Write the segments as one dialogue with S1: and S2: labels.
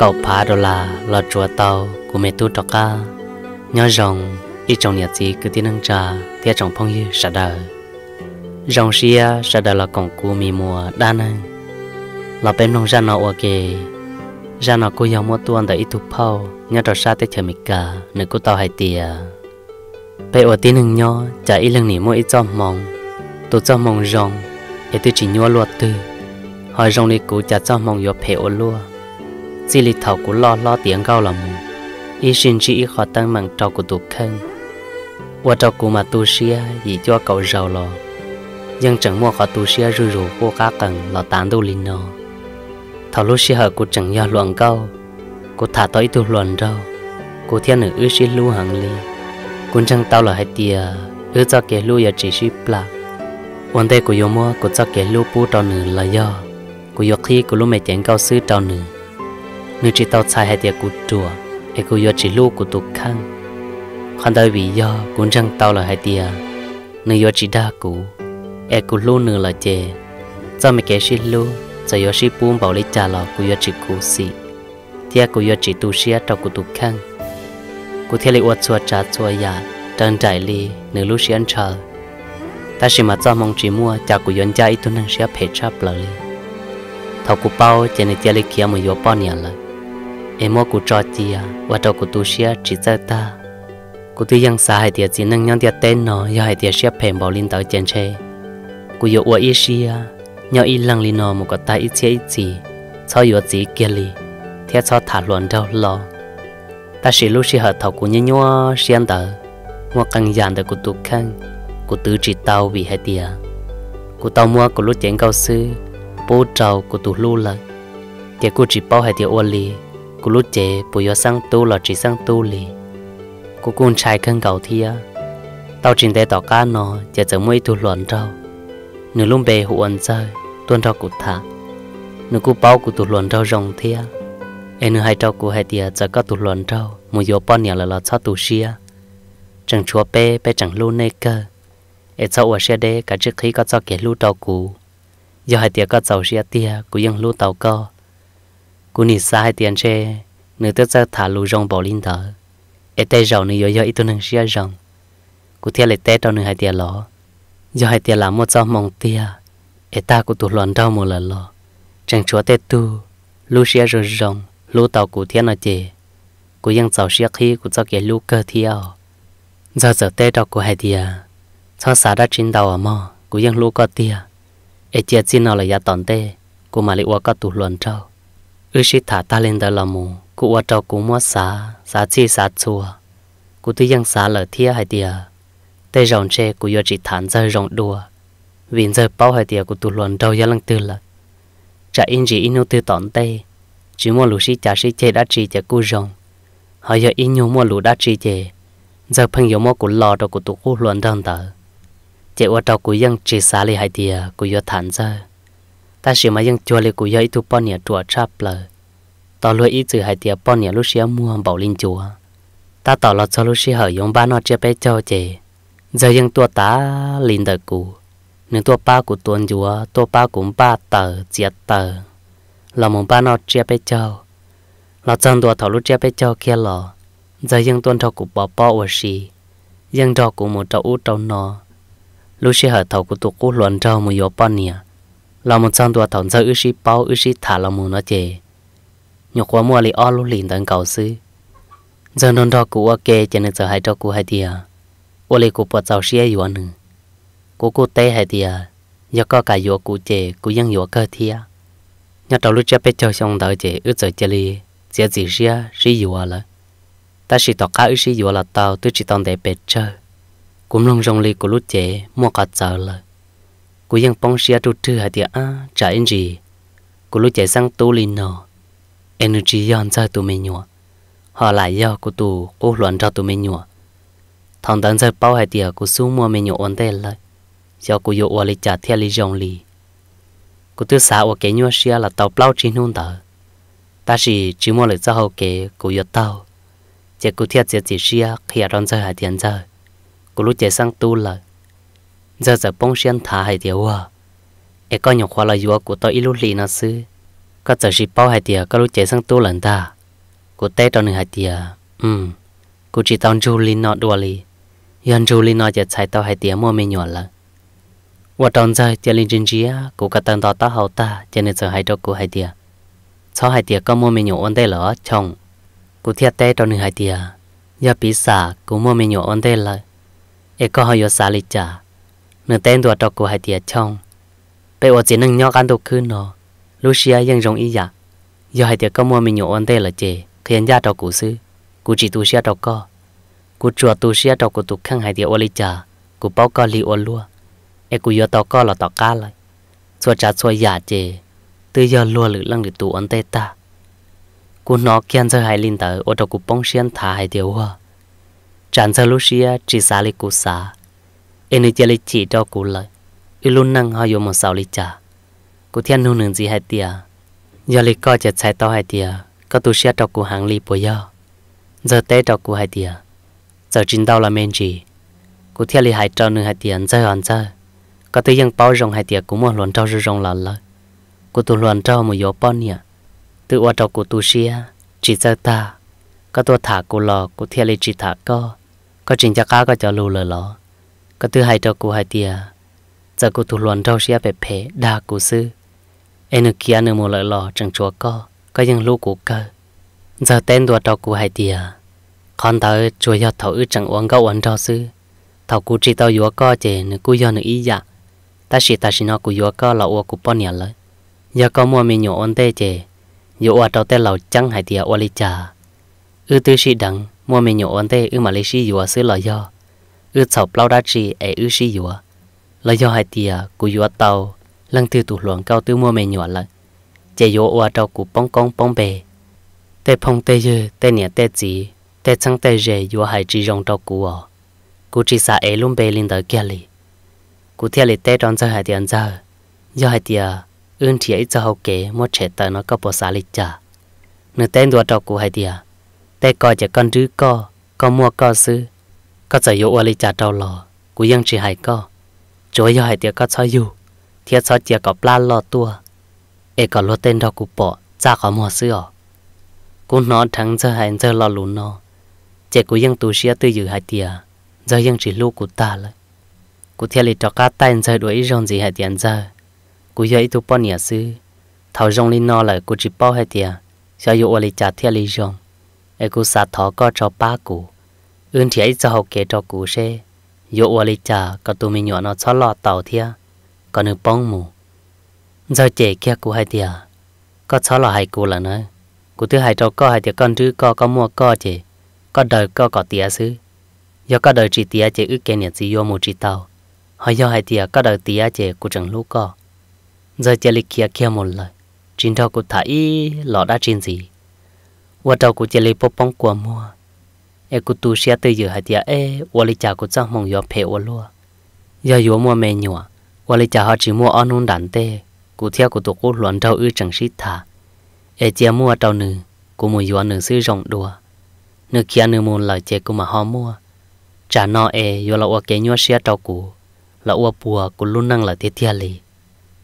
S1: cậu phá đồ là lo chùa tàu của mẹ tu trọc ca nhớ rồng ít trong nhật gì cứ tin năng trà thiết trong phong như sả đờ rồng xia sả đờ là cổng của mì mùa đa năng là bên nông ra nó ok ra nó cô dòng mua tuôn tại ít thuốc phao nhớ trò sa tới chờ mì cả nữ cô tàu hay tìa bây ở tin năng nhớ chả ít lần nỉ mua ít cho mong tu cho mong rồng thì tôi chỉ nhớ luật tư hỏi rồng đi cú chả cho mong yo phê ô lúa chỉ lì thầu của lo lo tiếng gao là mù ý sinh chỉ ý khó tăng mạng trò của tụ khăn và trò của mà tu sĩ gì cho cậu giàu lo nhưng chẳng mua khó tu sĩ rù rù cô cá cần lo tán tu linh nó thầu lúc sĩ hở của chẳng do luận câu cô thả tới tu luận đâu cô thiên nữ ư sĩ lưu hàng ly cũng chẳng tao là hai tia ư cho kẻ lưu giờ chỉ sĩ plak วันเดกูยมัวกูจะเกลูปูตอนหนึ่งละย่อกูยกที่กูรู้ไม่เจ๋งเก้าซื้อตอนหนึ่ง nếu chỉ tao sai hai tiệt cú chùa ai cú yo chỉ lu cú tục khăn khoan đời vì yo cũng chẳng tao là hai tiệt nếu yo chỉ đa cú ai e cú lu nữa là chè cho mày cái xin lu cho yo chỉ buông bảo lấy trả lò, cú yo chỉ cú xì tiệt cú yo chỉ tu sửa tao cú tục khăn cú thiệt lấy uất chua trả chua ya dạ, trần trải li nửa lu xin chờ ta chỉ mà cho mong chỉ mua cha cú yon cha ít tu năng sửa cha chấp lời thầu cú bao chỉ nên tiệt lấy kia mà yo bao nhiêu lời em mua cụ trò gì à và cho cụ tu sĩ chỉ cho ta cụ tuy rằng xa hai tiệt chỉ năng nhau tiệt tên nó do hai tiệt xếp phèn bảo linh tới chèn chê cụ yêu ua ít xí à nhau ít lăng linh nó một cái tai ít chế ít gì sau yêu gì kia li theo sau thả luận đâu lo ta chỉ lúc xí hợp thầu cụ nhớ nhớ xiên tờ mua căng dàn được cụ tu khăn cụ tứ chỉ tàu vì hai tiệt cụ tàu mua cụ lúc chén cao sư bố trầu cụ tu lu lợ tiệt cụ chỉ bảo hai tiệt ua li cô lúc chế bùi yo sang tu là chỉ sang tu lì cô con chạy khăn cầu thia tao trình tế tỏ cá nó chỉ chờ mới tu luận trâu nửa lúc bề huấn chơi tuân trâu cụ thả nửa cô bao cụ tu luận trâu rồng thia em nửa hai trâu cụ hai tia chờ có tu luận trâu mùi yo bao nhà là là cho tu xia chẳng chúa bê bê chẳng lu nê cơ em cho ở xe đê cả trước khi có cho kẻ lu tàu cũ giờ hai tia có tàu xe tia cũng ยัง lu tàu co cú nị xa hai tiền xe nữ tớ ra thả lù rong bỏ linh thở ế tê rầu nữ yếu yếu ít tu nâng xia rong cú thiệt lệ tê cho nữ hai tiền lọ do hai tiền làm một cho mong tia ế ta cú tụt loạn đau một lần lọ chẳng chúa tê tu lù xia rồi rong lù tàu cú thiệt nó chê cháu xia khi cú cho kẻ lù cơ thiệt giờ giờ tê cho cú hai tiền cho xả đã chín đầu ở mò cú ยัง lù cơ tia ế chia chín nó là ya tòn tê cú mà lại uo cơ tụt loạn trâu Ưu sĩ thả ta lên đó là mù cụ ở trò cụ mua xá xá chi xá chùa cụ tuy dân xá lở thia hay tiề tây rồng che cụ do chỉ thản rơi rồng đùa vì rơi bao hay tiề cụ tụ luận đâu giá lăng tư là trả in gì in tư tỏn tê, chỉ mua lũ sĩ trả sĩ che đã chỉ chả cụ rồng họ giờ in nhu mua lũ đã chỉ che giờ phân yếu mua cụ lò đó cụ tụ cụ luận đơn tờ chỉ ở trò cụ dân chỉ xá lì hay tiề cụ do thản rơi ta chỉ mà ยัง chùa lấy cụ yêu tu bọn nhà chùa chắp lờ tao lôi ít chữ hai tiệp bọn nhà lúc xia mua bảo linh chùa ta tỏ lọt cho lúc xia hở yong ba nó chia bé cho chè giờ ยัง tua tá linh đời cụ nên tua ba của tuần chùa tua ba cũng ba tờ chia tờ là mong ba nó chia bé cho là chân tua thảo lúc chia bé cho kia lò giờ ยัง tuần cho cụ bỏ bỏ ở xì ยัง cho cụ một trâu út trâu nó lúc xia hở thảo của tụ cụ trâu một yếu bọn เรามันจังตัวถอนเจออึชิเป้าอึชิถาเรามูนเจยกว่ามัวลีอ้อลุลินตังเก่าซื้อเจอนนทอกูว่าเกจะนึกจะให้ทอกูให้เดียโอเลกูปวดเจ้าเสียอยู่อันหนึ่งกูกูเตะให้เดียยก็กายโยกูเจกูยังโยเกเทียยาตอลุจะไปเจอชงเดาเจอึเจอเจลีเสียจีเสียสิอยู่อ่ะละแต่สิต่อข้าอึสิอยู่ละเตาตุจิตอนเดเป็ดเจอกุมลงจงลีกูลุเจมัวกัดเจอเลย cú yang bong xia tu tu hạt địa à trả in cú lúc chạy sang tu lin nó energy yon ra tụ mình nhua họ lại do cú tu cố luận ra tụ mình nhua thằng đàn chơi bao hạt địa cú xuống mua mình nhua ổn tê lại do cú yêu ổn lì trả thiên lì dòng lì cú tư xã ổn kế nhua là tàu plau chín hôn ta chỉ chỉ mua lại cho hậu cú yêu tàu chỉ cú thiệt chỉ chỉ xia khi ở đàn chơi tiền chơi cú lúc chạy sang tu lại giờ giờ bông xiên thả hai điều hoa, e có nhiều khoa là yếu của tôi ít lúc lì nó sư có giờ chỉ bao hai điều có lúc chạy sang tu lần ta của tết cho nửa hai điều ừ của chỉ tao chú lì nó đùa lì yên chú lì nó chỉ chạy tao hai điều mua mì nhỏ là và trong giờ chỉ lì chân chia của cả tầng đó tao hậu ta cho nên giờ hai chỗ của hai điều sau hai tiệc có mua mì nhỏ ôn tê là chồng cú thiệt tết trong nửa hai tiệc giờ bị xả cú mua mì nhỏ ôn tê là, e có hơi xả lịch trả nửa tên đùa trọc của hai tiệt trong bé ở chỉ nâng nhau can đồ khứ nó Lucia ยัง rong ý dạ giờ hai tiệt có mua mình nhổ ăn tê là chê khi anh ra trọc cụ sư chỉ tu xia trọc co cụ chùa tu xia trọc cụ tục khăn hai tiệt ô lý trà cụ bao co li ô lua e cụ giờ tao co là tao ca lại xua trà xua dạ chê từ giờ lua lử lăng lử tu ăn tê ta cụ nó kiên giờ hai linh tới ô trọc cụ bông xiên thả hai tiệt hoa chẳng giờ Lucia chỉ xả lì cụ xả energy li chỉ cho cụ lại luôn năng hoa yếm một sáu li trả cụ thiên nu nương gì hay tiề giờ li coi chặt sai to hay tiề có tu sửa cho cụ hàng li bồi giờ giờ té cho cụ hay tiề giờ chính đau là men gì cụ thiên li hay cho nương hay tiề giờ hoàn giờ có thể ยัง bao rong hay tiề cũng muốn luận cho rồi rong là lời cụ tu luận cho một yếu bao nhiêu tự qua cho cụ tu sửa chỉ giờ ta có tôi thả cụ lò cụ thiên li chỉ thả co có chính chắc cá có cho lù lời lò ก็ตือหายตัวกูหายเตียจะกูถูกหลอนเราเสียไปเพดากูซื้อเอ็นเกียนึงมูลหล่อจังชัวก็ก็ยังลูกกูก็จะเต้นตัวตัวกูหายเตียคอนเตอร์ช่วยยอดเถาอึจังอ้วนก็อ้วนเราซื้อเถากูจีเตายัวก็เจนึกูยอนึอีหยะตาสีตาสีนอกูยัวก็เราอ้วกูป้อนเนี่ยเลยยาก็มัวมีหนูอ้วนเต้เจยัวเราเต้เราจังหายเตียอ้วนลิจาอือตือสีดังมัวมีหนูอ้วนเต้อือมาเลซียัวซื้อหล่อยอ ư chảo bao đa chi ai ư xí yếu là do hai tia cú yếu tàu lăng từ tu luồng cao tư mua mẹ nhỏ lại chế yo oa trâu cú bong con bong bề tê phong tê dư tê nhẹ tê chỉ tê chăng tê dề yếu hai chỉ rong trâu cú à cú chỉ sa ai luôn bề linh đỡ kia li cú thia li tê tròn cho hai tiền za, do hai tia ưn chỉ ấy cho hậu kế mua trẻ tờ nó có bộ xá lịch trả nửa tên đua trâu cú hai tia tê coi chỉ con rứ co có mua co sư ก็จะอยู่อลิจาดอลอกูยังจีหายก็จอยหายเตียก็ชอยอยู่เทียชอยเจียก็ปลาลอตัว เอก็ลดเต้นดอกกูปอจ้าก็มัวเสื้อกูนอนทั้งเจอหายเจอลอลุนนอ เจกูยังตูเชียตืออยู่หายเตียเจอยังจีลูกกูตาเลยกูเทียลิจอกาตันเจอด้วยรองจีหายเตียนเจอกูยอยตุปอเนียซื้อเท่ารองลินนอเลยกูจีป้อหายเตียชอยอยู่อลิจาเทียลิรองเอกูสาทอก็จอป้ากู ưn thì ấy cho học kế cho cụ xe yo wa li cha có tụi mình nhỏ nó cho lọ tàu thia còn được bông mu. giờ trẻ kia cụ hay thia có cho lọ hay cụ là nói cụ thứ hai cho co hay thia con thứ co có mua co chị có đời co có tía xứ do có đời chỉ tía chị ước kẻ nhiệt gì yo mù chỉ tàu hay do hay thia có đời tía chị cụ chẳng lúc co giờ trẻ li kia kia một lời chính thao cụ thả ý lọ đã trên gì qua tao cụ trẻ li bốc bóng của mua e cụ tu xia tới giờ hạt ya e cha cụ trang mong yo phe wa lo ya yo mua mẹ nhỏ wa li cha chỉ mua ăn uống đàn tê cụ theo cụ tu cụ loạn trâu ư chẳng xít thả e chia mua trâu nữ cụ mua yo nữ sư rộng đùa nữ kia nữ lại chế cụ mà họ mua cha nó e yo là wa kế nhỏ xia trâu cụ là wa bùa cụ luôn năng là thiết thiết li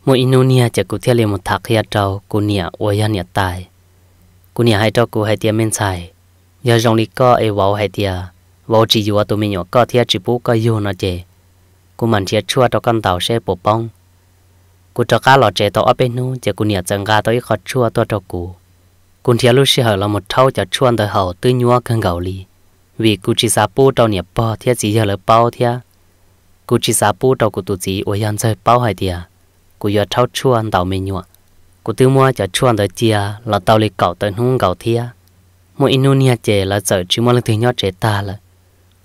S1: mua inunia chế cụ thiết li một thạc ya trâu cụ nia wa ya tai cụ nia hai trâu cụ hai tia men sai giờ dòng đi có ai vào hay tiệt vào chỉ dùa tụi mình nhỏ có thiệt chỉ bố có yêu nó chè cô mình thiệt chua cho con tàu xe bộ bông cô cho cá lò chè tàu ở bên nu chè cô nhảy chân ga tới khó chua to cho cô cô thiệt lúc xưa là một thâu cho chua tới hậu tư nhua cơn gạo li vì cô chỉ sa bố cho nhảy bò thiệt chỉ giờ là bao thiệt cô chỉ sa bố cho cô tụi chỉ ôi ăn chơi bao hay tiệt cô yêu thâu chua tàu mình nhua cô tư mua cho chua tới chia là tàu lì cậu tới hung cậu thiệt mỗi inu nia chè là giờ chỉ mỗi lần thứ nhau chè ta là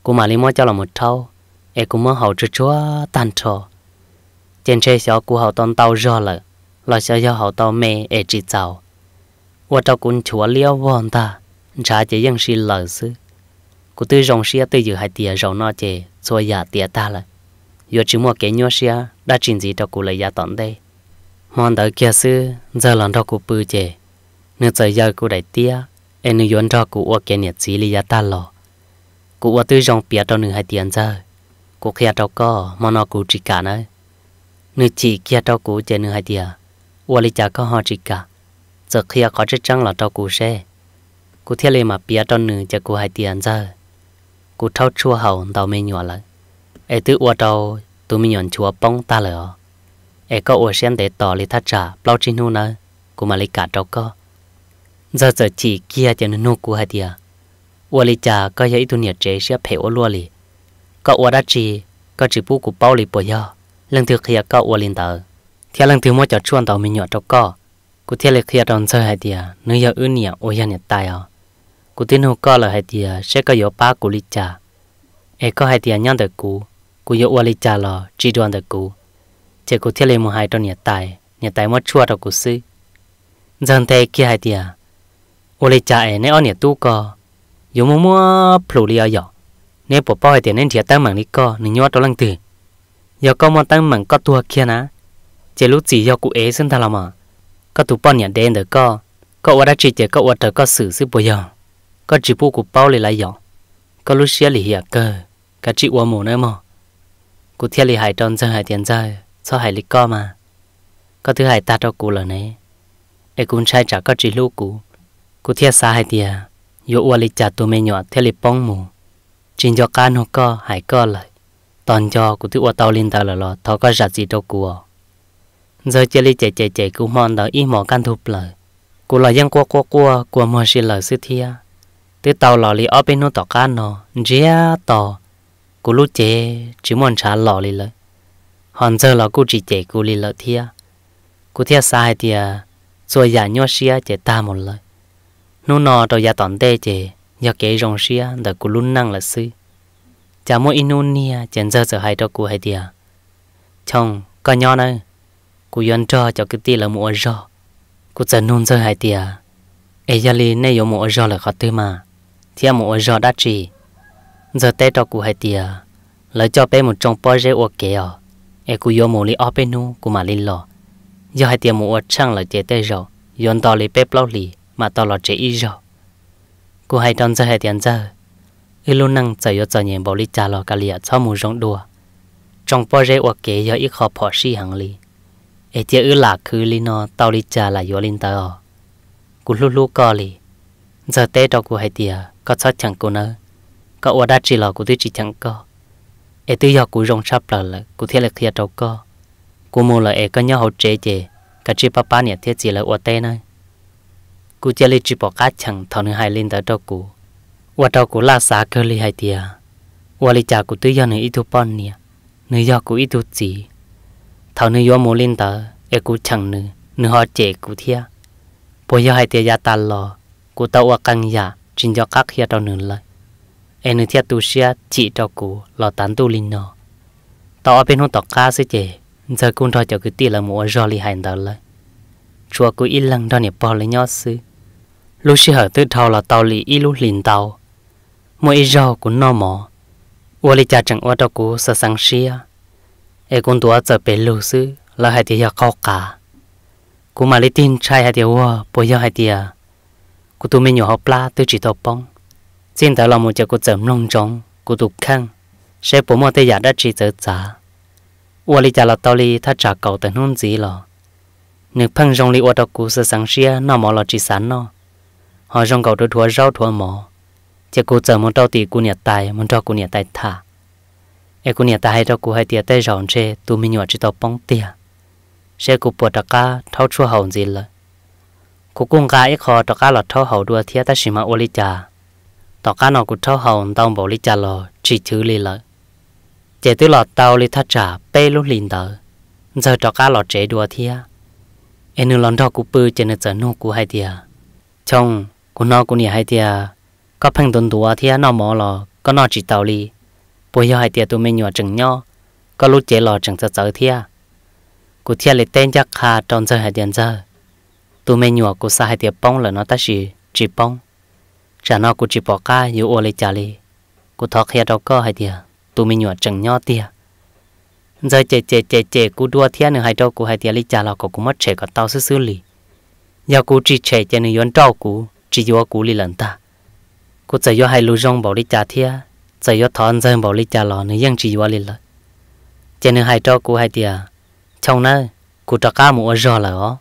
S1: cô mà lấy mỗi cho là một thâu em cũng mới hậu chua chúa tan trò trên xe xó cô hậu tông tàu do là là xó do hậu tàu mẹ em chỉ giàu và tàu cũng chúa liêu vòn ta cha chỉ dân xin lời sư cô tư rồng xe tư dự hai tia rồng nó chè rồi giả tia ta là giờ chỉ mua cái nhau xia đã trình gì tàu cô lấy giả tận đây mòn đợi kia sư giờ lần tàu cô bự chè nên giờ giờ cô đại tia em nữ yến cho cụ ở kia nhiệt chỉ lý giá ta lo cụ ở tư dòng bia cho nữ hai tiền ra cụ kia cho có mà nó cụ chỉ cả nữa nữ chỉ kia cho cụ chơi nữ hai tiền ở lý giá có họ chỉ cả giờ kia có chết trăng là cho cụ xe cụ thiết lên mà bia cho nữ cho cụ hai tiền ra cụ thâu chua hậu tàu mê nhỏ lại em tư ở đâu tụi mình nhận chua bông ta lỡ em có ở xem để tỏ lý thắt trả bao chín hôn nữa cụ mà lý cả cho có giờ giờ chỉ kia thì nó nô cú hạt địa ua li cha có giấy tu nhiệt chế sẽ phải ua lua li có ua đã chỉ có chỉ bu của bao li bồi yo lần thứ kia có ua linh tờ thế lần thứ mua cho chuan tàu mình nhọ cho co cụ thế là kia đòn sơ hạt địa à, nếu giờ ư nhỉ ua ya nhiệt tài à cụ tin hồ co là hạt địa à, sẽ có yếu ba cú li cha e có hạt địa à, nhăn được cụ, cụ yếu ua li cha là chỉ đoan được cụ, chỉ cụ thế là mua hai đòn nhiệt tài nhiệt tài mua chua tàu cụ sư dần thế kia hạt địa ô lê cha ở nhà tu co dùng mua mua phủ đi ở giờ bỏ bỏ thì nên thiệt tăng mảng đi co nên nhớ đó lăng từ giờ có mua tăng mảng có tua kia nè chỉ lúc gì do cụ ấy sinh thà làm à có tu bao nhà đen được co có ở đây chỉ chỉ có ở đây có xử sự bây giờ có chỉ bu cụ bao lì lại giờ có lúc xia lì hiệp cơ cả chị uo mù nữa mà cụ thiệt lì hải tròn dân tiền ra cho hải lì co mà có thứ hải ta cho cụ là này ai cũng sai trả có chỉ lúc cụ กูเทียสาให้เดียโยวลิจัดตัวเมยอเทลิป้องหมูจินจอการหกก็หายก็เลยตอนจอกูที่อวเตาลินตาหล่อทอก็จัดจีตกัว giờ chơi li chạy chạy chạy cũng mòn đó ít mỏ căn thục lời cụ là dân qua qua qua qua mò xì lời sư thia tới tàu lò li ở bên nó tỏ can nó dĩa tỏ cụ lúc chế chỉ mòn trả lò li lời hòn giờ là cụ chỉ chạy cụ li lời thia cụ thia sai thia rồi giả nhau xia chạy ta một lời nô nọ tàu gia tòn tê chè giờ kể rong xia đã cú lún năng là sư cha mua inu nia chèn giờ giờ hai đó cú hai tia chồng có nhau nữa cú yon cho cho cái tia là mua rò cú giờ nôn giờ hai tia ấy e gia li nay có mua rò là khó tư mà thì mua rò đã chỉ giờ tê cho cú hai tia lấy cho bé một trong bao rễ ok à ấy cú yon e mua li ở bên nu cú mà li lo, giờ hai tia mua chăng là chè tê rò yon to li bé bao li mà tao lo chế ít rồi cô hay đón ra hệ tiền giờ, ít lúc năng chạy vô chạy nhìn bảo lý trả lo cả lìa cho mù rong đùa trong bao giờ hoặc kế do ít khó bỏ xì hàng lì ấy tiếc ư là khứ lý nó tao lý trả là vô linh tao cô lúc lúc co lì giờ tê đó cô hay tiếc có sót chẳng cô nữa có ở đã chỉ là cô tôi chỉ chẳng có ấy tự do cô rong sắp là là cô thiết là thiệt đâu có cô mua là ấy có nhớ hậu chế chế cả chị papa nè thiết chỉ là ở tê này กูจะเลยจีบอกกัดฉังทอนหายลินแต่ดอกกูว่าดอกกูลาสาเคลีหายเตียว่าลิจากูตื้อยอนอีทุปอนเนี่ยเนื้อยอกูอีทุจีทอนเนื้อยอมูลินแต่เอกูฉังเนื้อเนื้อหอเจกูเทียปอยหายเตียยาตันรอกูตะว่ากังยาจินยอกักเฮียตอนนึงเลยเอเนื้อเทียตูเชียจีดอกกูหลอตันตูลินเนาะต่อเป็นหุ่นตอกก้าสิเจจะกุนทอจะกูตีละมัวรอลิหายเดอเลยชัวกูอีหลังดอนเนี่ยปอเลยยอซื้อ lúc xí hở tư thâu là tàu lì y lúc lìn tàu mỗi y rau cũng no mỏ ua lì cha chẳng ua đâu cú sợ sáng xia e con tua chờ bể lù sư là hai tia khó cả cú mà lì tin trai hai tia ua bồi giờ hai tia cú tu mình nhổ học la tư chỉ thọ bông xin thảo là một chiếc cú chậm nông trống cú tu khăn sẽ bố mò tây giả đã chỉ chở trả ua lì cha là tàu lì thắt chặt cầu tận hôn gì lò nếu phăng rong lì ua đâu cú sợ sáng xia nó mỏ là chỉ sẵn nó no họ trong cầu thua rau thua mỏ chỉ cố chờ muốn trao tỷ cô nhặt tài muốn cho cô nhặt tài thả em cô nhặt tài hay cho cô hay tiệt tay rộng xe tụi mình nhỏ chỉ tao bóng tia xe cô bỏ đặc ca thao chua hậu gì là cô cung ca ấy khó đặc ca lọt thao hậu đua thiệt ta xí mà ô lý trà đặc ca nó cô thao hậu tao bỏ lý trà lò chỉ thứ lý lợi chỉ tôi lọt tao lý thắt trả bê lúc liền tờ giờ đặc ca lọt chế đua thiệt em nương lon thao cô bự chỉ nên chờ nô cô hay tiệt trong cô nó cũng như hai thì có phăng tuần tuổi thì nó mỏ lò có nó chỉ tàu li bây giờ hai thì tụi mình nhỏ chừng nhau có lúc chế lò chẳng sợ sợ thì à cô thì lấy tên chắc hà trong giờ hai tiền giờ tụi mình nhỏ cô sa hai thì bông là nó ta chỉ chỉ bông chả nó cô chỉ bỏ ca yêu ô lấy trả li cô thọ khe đâu có hai thì tụi mình nhỏ chừng nhau thì giờ chế chế chế chế cô đua thì nữa hai đâu cô hai thì lấy trả lò cô cũng mất chế có tao xứ xứ li giờ cô chỉ chế chế nữa yến trâu cô chỉ do cú li lần ta cú chỉ yo hai lối rong bảo đi trả thia chỉ yo thon dân bảo đi trả lò chỉ do li lần cho nên hai cho cú hai tia trong nơi cú cho cá mua rò là ó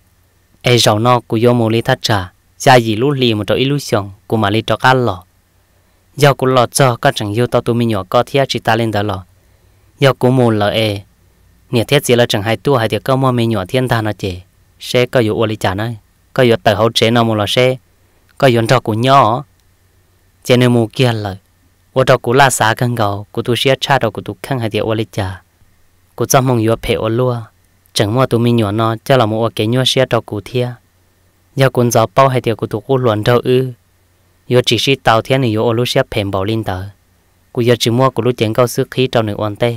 S1: ai rau nó cú do mua li thắt trà cha gì lú li một chỗ illusion cú mà li cho cá lò do cú lò cho các chẳng yêu tao tụi mình nhỏ có thia chỉ ta lên đó lò do cú mua lò e nhiệt thiết gì là chẳng hai tua hai tia câu mua mình nhỏ thiên tha nó chế, sẽ có dụ ô li trả nơi có dụ tờ hậu chế nó mua lò sẽ có yon trò của nhỏ chỉ nên mua kia lời ô trò của la căng gầu của tôi sẽ cha trò của tôi khăn hai tiệu ô lấy trà của trong mong yếu phê ô chẳng mua tôi mi nhỏ nó cho là một cái nhỏ sẽ trò của thia giờ cuốn giáo bao hai tiệu của tôi cô trâu ư yếu chỉ sĩ tàu thiên này yếu ô lúa sẽ phê bảo linh tờ của giờ chỉ mua của lúa chén cao sức khí trâu này tê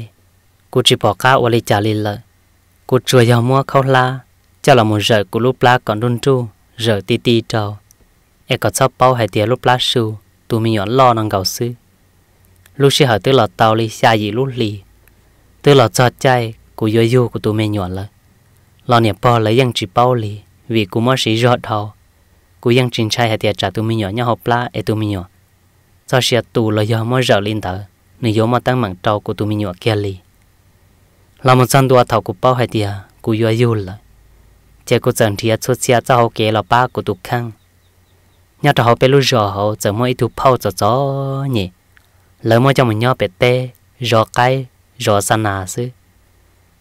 S1: của chỉ bỏ cá ô lấy trà lên lời của chùa giờ mua khâu la cho là một rời của lúa pla còn đun chu rời ti ti trâu e có cháu bao hai tia lúc lá su tụi mình nhọn lo năng gạo sư lúc xí hỏi tới lọt li xa gì li tới lọt cho chay của yo yo của tụi mình nhọn là lo nè bao lấy yang chỉ bao li vì cú mới sĩ rót thầu cú yang trình chay hai tia trả tụi mình nhọn nhau học lá tụi mình nhọn cho xí tụ là do mới rợ lên tờ nên yo mà tăng mạng trâu của tụi mình nhọn kia li là một dân đua thầu của bao hai tia của yo yo là chỉ có chẳng thì xuất xia cho họ kể là của tụi khang nhà trọ họ bé lu rò họ giờ mỗi thu phao cho cho nhỉ lỡ mỗi cho mình nhau bé tê rò cái rò san nà sư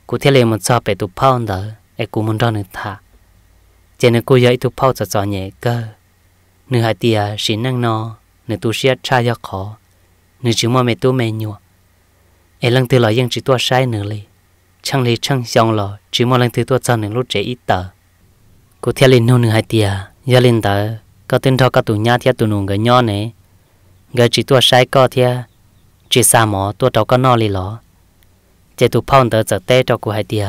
S1: cụ thiết lên một sao bé thu phao đó ai cụ muốn ra nữa thà chỉ nên cụ dạy thu phao cho cho nhỉ cơ nửa hai tia xin năng no nửa tu sĩ cha ya khó nửa chỉ mua mẹ tu mẹ nhua em lần từ chỉ tua sai nửa li chẳng li chẳng xong lo chỉ mua lần từ tua cho nửa lúc trẻ ít tờ cụ thiết lên nô nửa hai tia gia lên tờ có tin thọ có tụ nhá thia tụ nụ người nho này người chỉ tua sai co thia chỉ sa mỏ tua trâu có nọ lì lọ chỉ tu phong tờ trở tê trâu của hai tia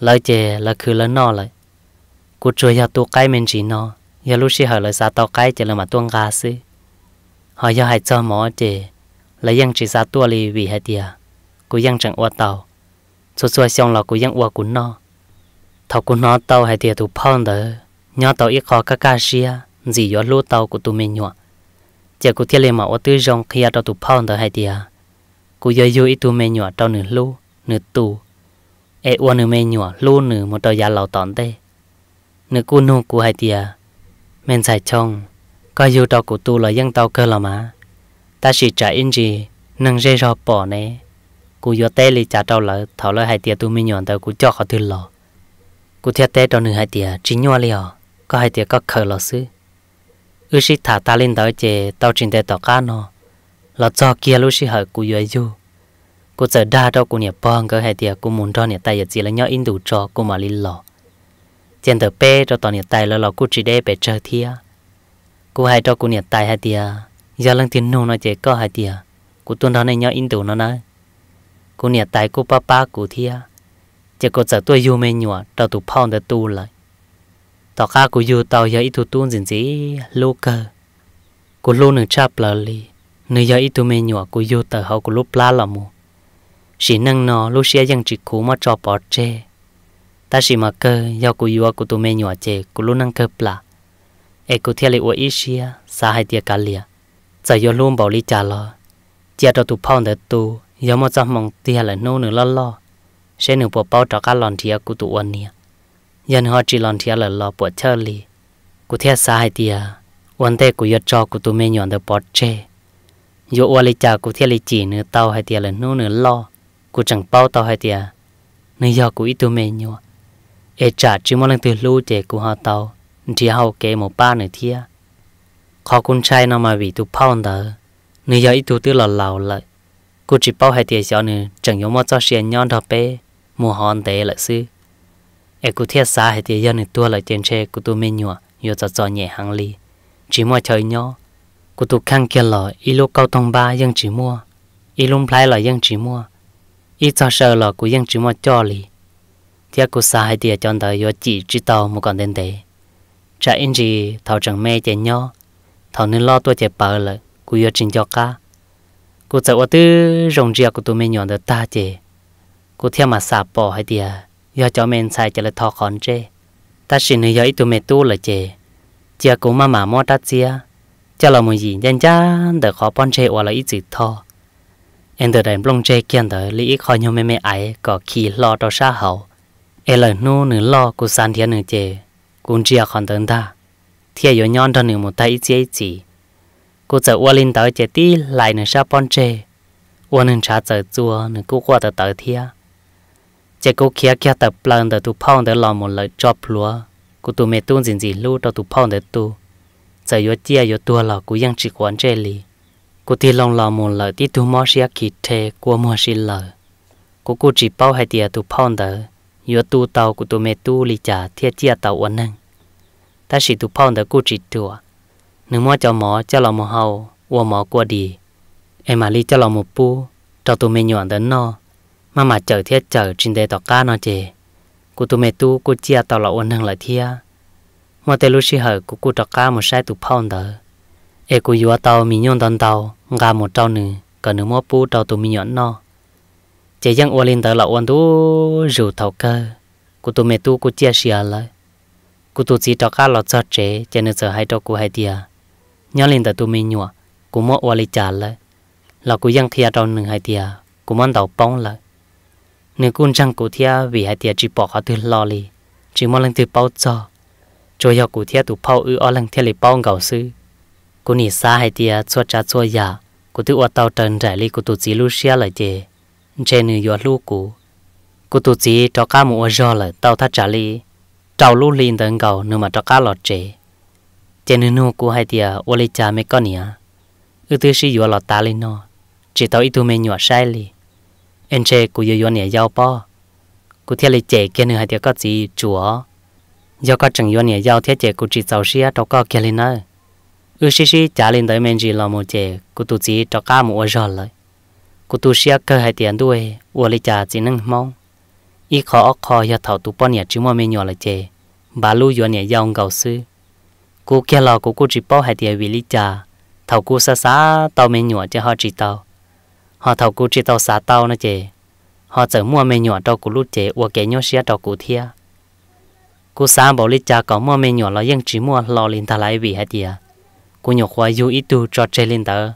S1: lời chỉ là cứ là nọ lại cụ chưa ya tu cái mình chỉ nọ, ya lúc xí hỏi lời sa tao cái chỉ là mà tuông gà xí họ ya hai cho mỏ chỉ, chè là ยัง chỉ xa tua lì vì hai tia chẳng ua tàu xua xua xong là cụ ยัง ua cụ no thọ cụ nọ tàu hai tia tu phong tờ nhớ tàu ít khó cá cá xia gì gió lúa tàu của tụi mình nhọ chỉ có thiết lên mà ô tư rong khi ở tụi phong tới hai tia cô giờ vô ít tụi mình nhọ tàu nửa lúa nửa tù e uo nửa mình nhọ lúa nửa một tàu giá lầu tòn tê nửa cô nô của hai tia mình xài chong coi dù tàu của tụi là dân tàu cơ là mà ta chỉ trả in gì nâng dây rò bỏ nè cô vô tê lì trả tàu lỡ thảo lỡ hai tia tụi mình nhọ tàu cú cho họ tư lò cô thiết tê tàu nửa hai tia chỉ nhọ liền có hai tia có khờ lò xứ ư sĩ thả ta lên tới chè tao trình tế tỏ cá nó là cho kia lúc sĩ hở cú yếu du cú giờ đa đâu cú nhẹ bong cái hai tiệt cú muốn cho nhẹ tay giờ chỉ là nhau in đủ cho cú mà lên lò trên tờ pe cho tao nhẹ tay là lò cú chỉ để bể chơi thia cú hai cho cú nhẹ tay hai tiệt giờ lần tiền nô nó chè có hai tiệt cú tuần đó này nhau in đủ nó nói cú nhẹ tay cú pa pa thia chỉ cú giờ tôi yêu mê nhọ cho tụ phong để tu lại ต่อข้ากูอยู่ต่อยาอีทุตุ้นสินสีลูกเกอกูลูหนึ่งชาปลาลีเนยาอีตุเมนัวกูอยู่ต่อเขากูลูปลาละมูสีนังนอลูเชียยังจิกคูมาจอปอเจแต่สีมาเกอยากูอยู่กูตุเมนัวเจกูลูนังเกอปลา เอกูเทียเลอวอีเชียสาหฮเดียกาเลียจะยอลุ่มบอลิจาลอเจียตัวตุพ่อเดตูยอมมาจำมองเตียละโน่หนึ่งล้อลอเช่นหนึ่งปวเป้าจากการหลอนเทียกูตุัวเนียยันฮอจีลอนเทียละลอปวดเชอลีกูเทียสายเตียวันเตกูยอจอกูตัวเมยอนเดปอดเชยอวลิจากูเทียลิจีเนื้อเต้าให้เตียละนู่นเนื้อลอกูจังเป้าเต้าให้เตียเนื้อยอกูอีตัวเมยอเอจ่าจิมอลังตือลู่เจกูฮอเต้าที่เฮาเกหมอป้าเนื้อเทียขอคุณชายนำมาวีตุพ่อเดอเนื้อยออีตัวตือหล่อเหล่าเลยกูจิเป้าให้เตียเสียเนื้อจังยอมว่าเจ้าเสียนย้อนทอเป้มัวฮอนเตะละซื้อ e cụ thiết xa hệ thì dân tua lại trên xe cụ tu mê nhua yo cho cho nhẹ hàng ly chỉ mua chơi nhỏ cụ tu khăn kia lọ y lô cao tông ba dân chỉ mua y lung plai là dân chỉ mua y cho sợ là cụ dân chỉ mua cho lì thiết cụ sa hệ thì chọn đời yo chỉ chỉ tàu một con đến đấy cha in gì thảo chẳng mê chơi nhỏ thảo nên lo tôi chơi bờ là cụ yo trình cho cá cụ sợ ở tư rồng ria cụ tu mê nhua được ta chơi cụ thiết mà sạp bỏ hay tiệt giờ cho mình xài cho là thọ khón chê ta xin nữa giờ tụi mình tu là chê chia cũng mà mà mua ta chia cho là một gì nhân cha để khó bón chê hoặc là ít gì thọ em từ đây bông chê kiên tới lý khó nhau mẹ mẹ ấy có khi lo cho xa hậu em là nu nửa lo của san thiên nửa chê cũng chia khón tới ta thiệt yếu nhon cho nửa một tay ít gì ít gì cô sợ uo linh tới chê lại nửa xa bón chê uo nửa cha sợ chua nửa cô qua tới tới thiệt chế cô kia kia tập plan để tu phong để làm một lời job lúa cô tu mẹ tuôn gì gì lú cho tu phong để tụ giờ yo chia yo tua là chỉ quan chế li cô ti lòng làm một lời ti tụ mua xia kỳ thế cô mua xí lời cô cô chỉ bao hai tia tu phong để yo tu tàu cô tu mẹ tu li trả thiệt chia tàu uốn năng ta chỉ tu phong để cô chỉ tua, nếu mua cho mỏ cho làm một hậu uo mỏ qua đi em mà li cho làm một pu cho tu mẹ nhọn đến no mà mà chờ thiết chờ trên đây tỏ cá nó chê cô tụi mẹ tu cô chia tao lọ ôn hàng lại thia mà tê lúc xí hở cô cô tỏ cá một sai tụ phong đó ê cô yêu tao mi nhon đòn tao ngà một trâu nữ còn nữ mua pu tao tụi mi nhọn nó chế giang ôn linh tao lọ ôn tu rượu thầu cơ cô tụi mẹ tu cô chia xìa lại cô tụi chỉ tỏ cá lọt cho chế cho nên giờ hai tao cô hai tia nhon linh tao tụi mi nhọ cô mua ôn linh trả lại là cô giang kia tao nữ hai tia cô muốn tao bóng lại nếu con trăng cổ thia vì hai tia chỉ bỏ họ từ lo li chỉ mong lăng từ bao cho cho yêu cổ thia tụ bao ư ở lăng thia li bao ngầu sư cô nỉ xa hai tia cho cha cho già cô tự ở tàu trần trải li cô tụ chỉ lu xia lại chè chè nữ yêu lu cũ cô tụ chỉ cho cá mua giò lại tàu thắt trả li tàu lu liền tận cầu nữa mà cho cá lọt chè chè nữ nu hai tia ô li cha mấy con nỉ ư tư si yêu lọt ta li nó chỉ tàu ít tu mê nhỏ sai li anh chị cũng yêu yêu nè yêu bao cũng theo lời chị kia nữa hay theo các gì chúa do các chừng yêu nè yêu theo chị cũng chỉ giàu xia đâu có kia lên nữa ư xí xí trả lên tới mình chỉ là một chị cũng tụt gì cho cá một giờ rồi cũng tụt xia cơ hay tiền đuôi uo lấy trả chỉ nâng mong ít khó khó ya thảo tụt bao nhiêu chứ mà mình nhỏ là chị bà lu yêu nè yêu ngầu sư cô kia là cô cô chỉ bao hay tiền vì lý trả thảo cô xa xa tàu mình nhỏ cho họ chỉ tao họ thầu cụ chỉ tàu xả tàu nó chị họ chở mua mấy nhỏ tàu cụ lút chị ua kẻ nhau xe tàu cụ thia cụ xả bảo lý cha có mua mấy nhỏ là yên chỉ mua lò lên thà lại vì hết gì à cụ nhỏ khoa du ít tu cho chơi lên tờ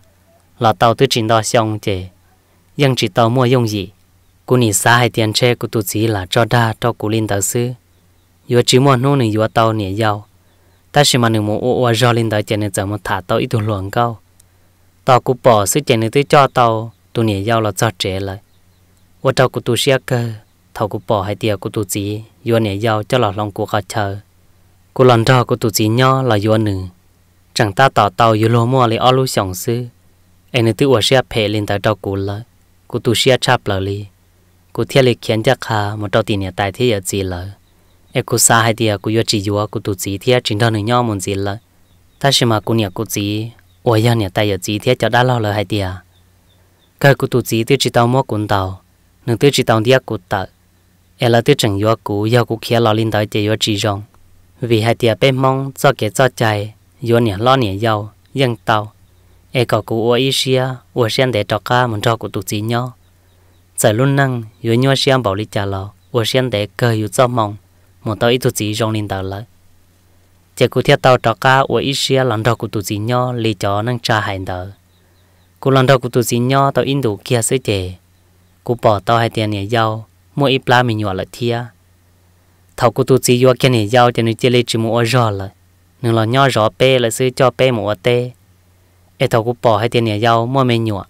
S1: là tàu tư trình đo xong chị yên chỉ tàu mua dùng gì cụ nỉ xả hay tiền xe cụ tu chỉ là cho đa tàu cụ lên tờ sư vừa chỉ mua nô này vừa tàu nỉ giàu ta chỉ mà nửa mua ô ô cho lên tờ chị nửa giờ một thả tàu ít tu luồng cao tàu cụ bỏ sư chị nửa tư cho tàu tu nhảy giao là cho trẻ lại và cháu của tu sẽ cơ thầu của bỏ hai tiệc của tu chỉ do nhảy giao cho là lòng của họ chờ của lần trò của tu chỉ nhỏ là do nữ chẳng ta tỏ tao do lô mua lại ở lối sòng sư anh tự ở sẽ phê lên tại trâu của là, của tu sẽ chắp lại li của thiên lịch khiến chắc hà một trâu tiền nhà tài thế ở gì là, em của xa hai tiệc của do chỉ do của tu chỉ thế chính đó nữ nhau muốn gì là, ta xem mà của nhà của chỉ ôi giờ nhà tài ở gì thế cho đã lo lời hai tiệc cái cụ tụ chỉ tiêu chỉ tàu mua cuốn tàu nương tiêu chỉ tao đi cụ tợ em là tiêu chẳng yếu cụ yêu cụ kia lão linh tới địa yếu chỉ rong vì hai tia bên mong cho cái cho chạy yếu nhỉ lão nhỉ giàu dân tàu ai có cụ ở Asia ở xem để cho ca muốn cho cụ tụ chỉ nhau giờ luôn năng yếu nhau xem bảo lý trả lo ở xem để cơ yếu cho mong một tàu ít tụ chỉ rong linh tới lại chỉ cụ theo tao cho ca ở Asia làm cho cụ tụ chỉ nhau lý cho năng trả hành đời cô lần đầu cô tụi xin nhau tao in đủ kia sẽ chè cô bỏ tao hai tiền này giàu mua ít lá mình nhỏ lại thia thầu cô tụi xin nhau kia này giàu cho nên chơi lấy chỉ mua rõ lại nên là nhau rõ pe lại ซื้อ cho pe mua tê ê thầu cô bỏ hai tiền này giàu mua mình nhỏ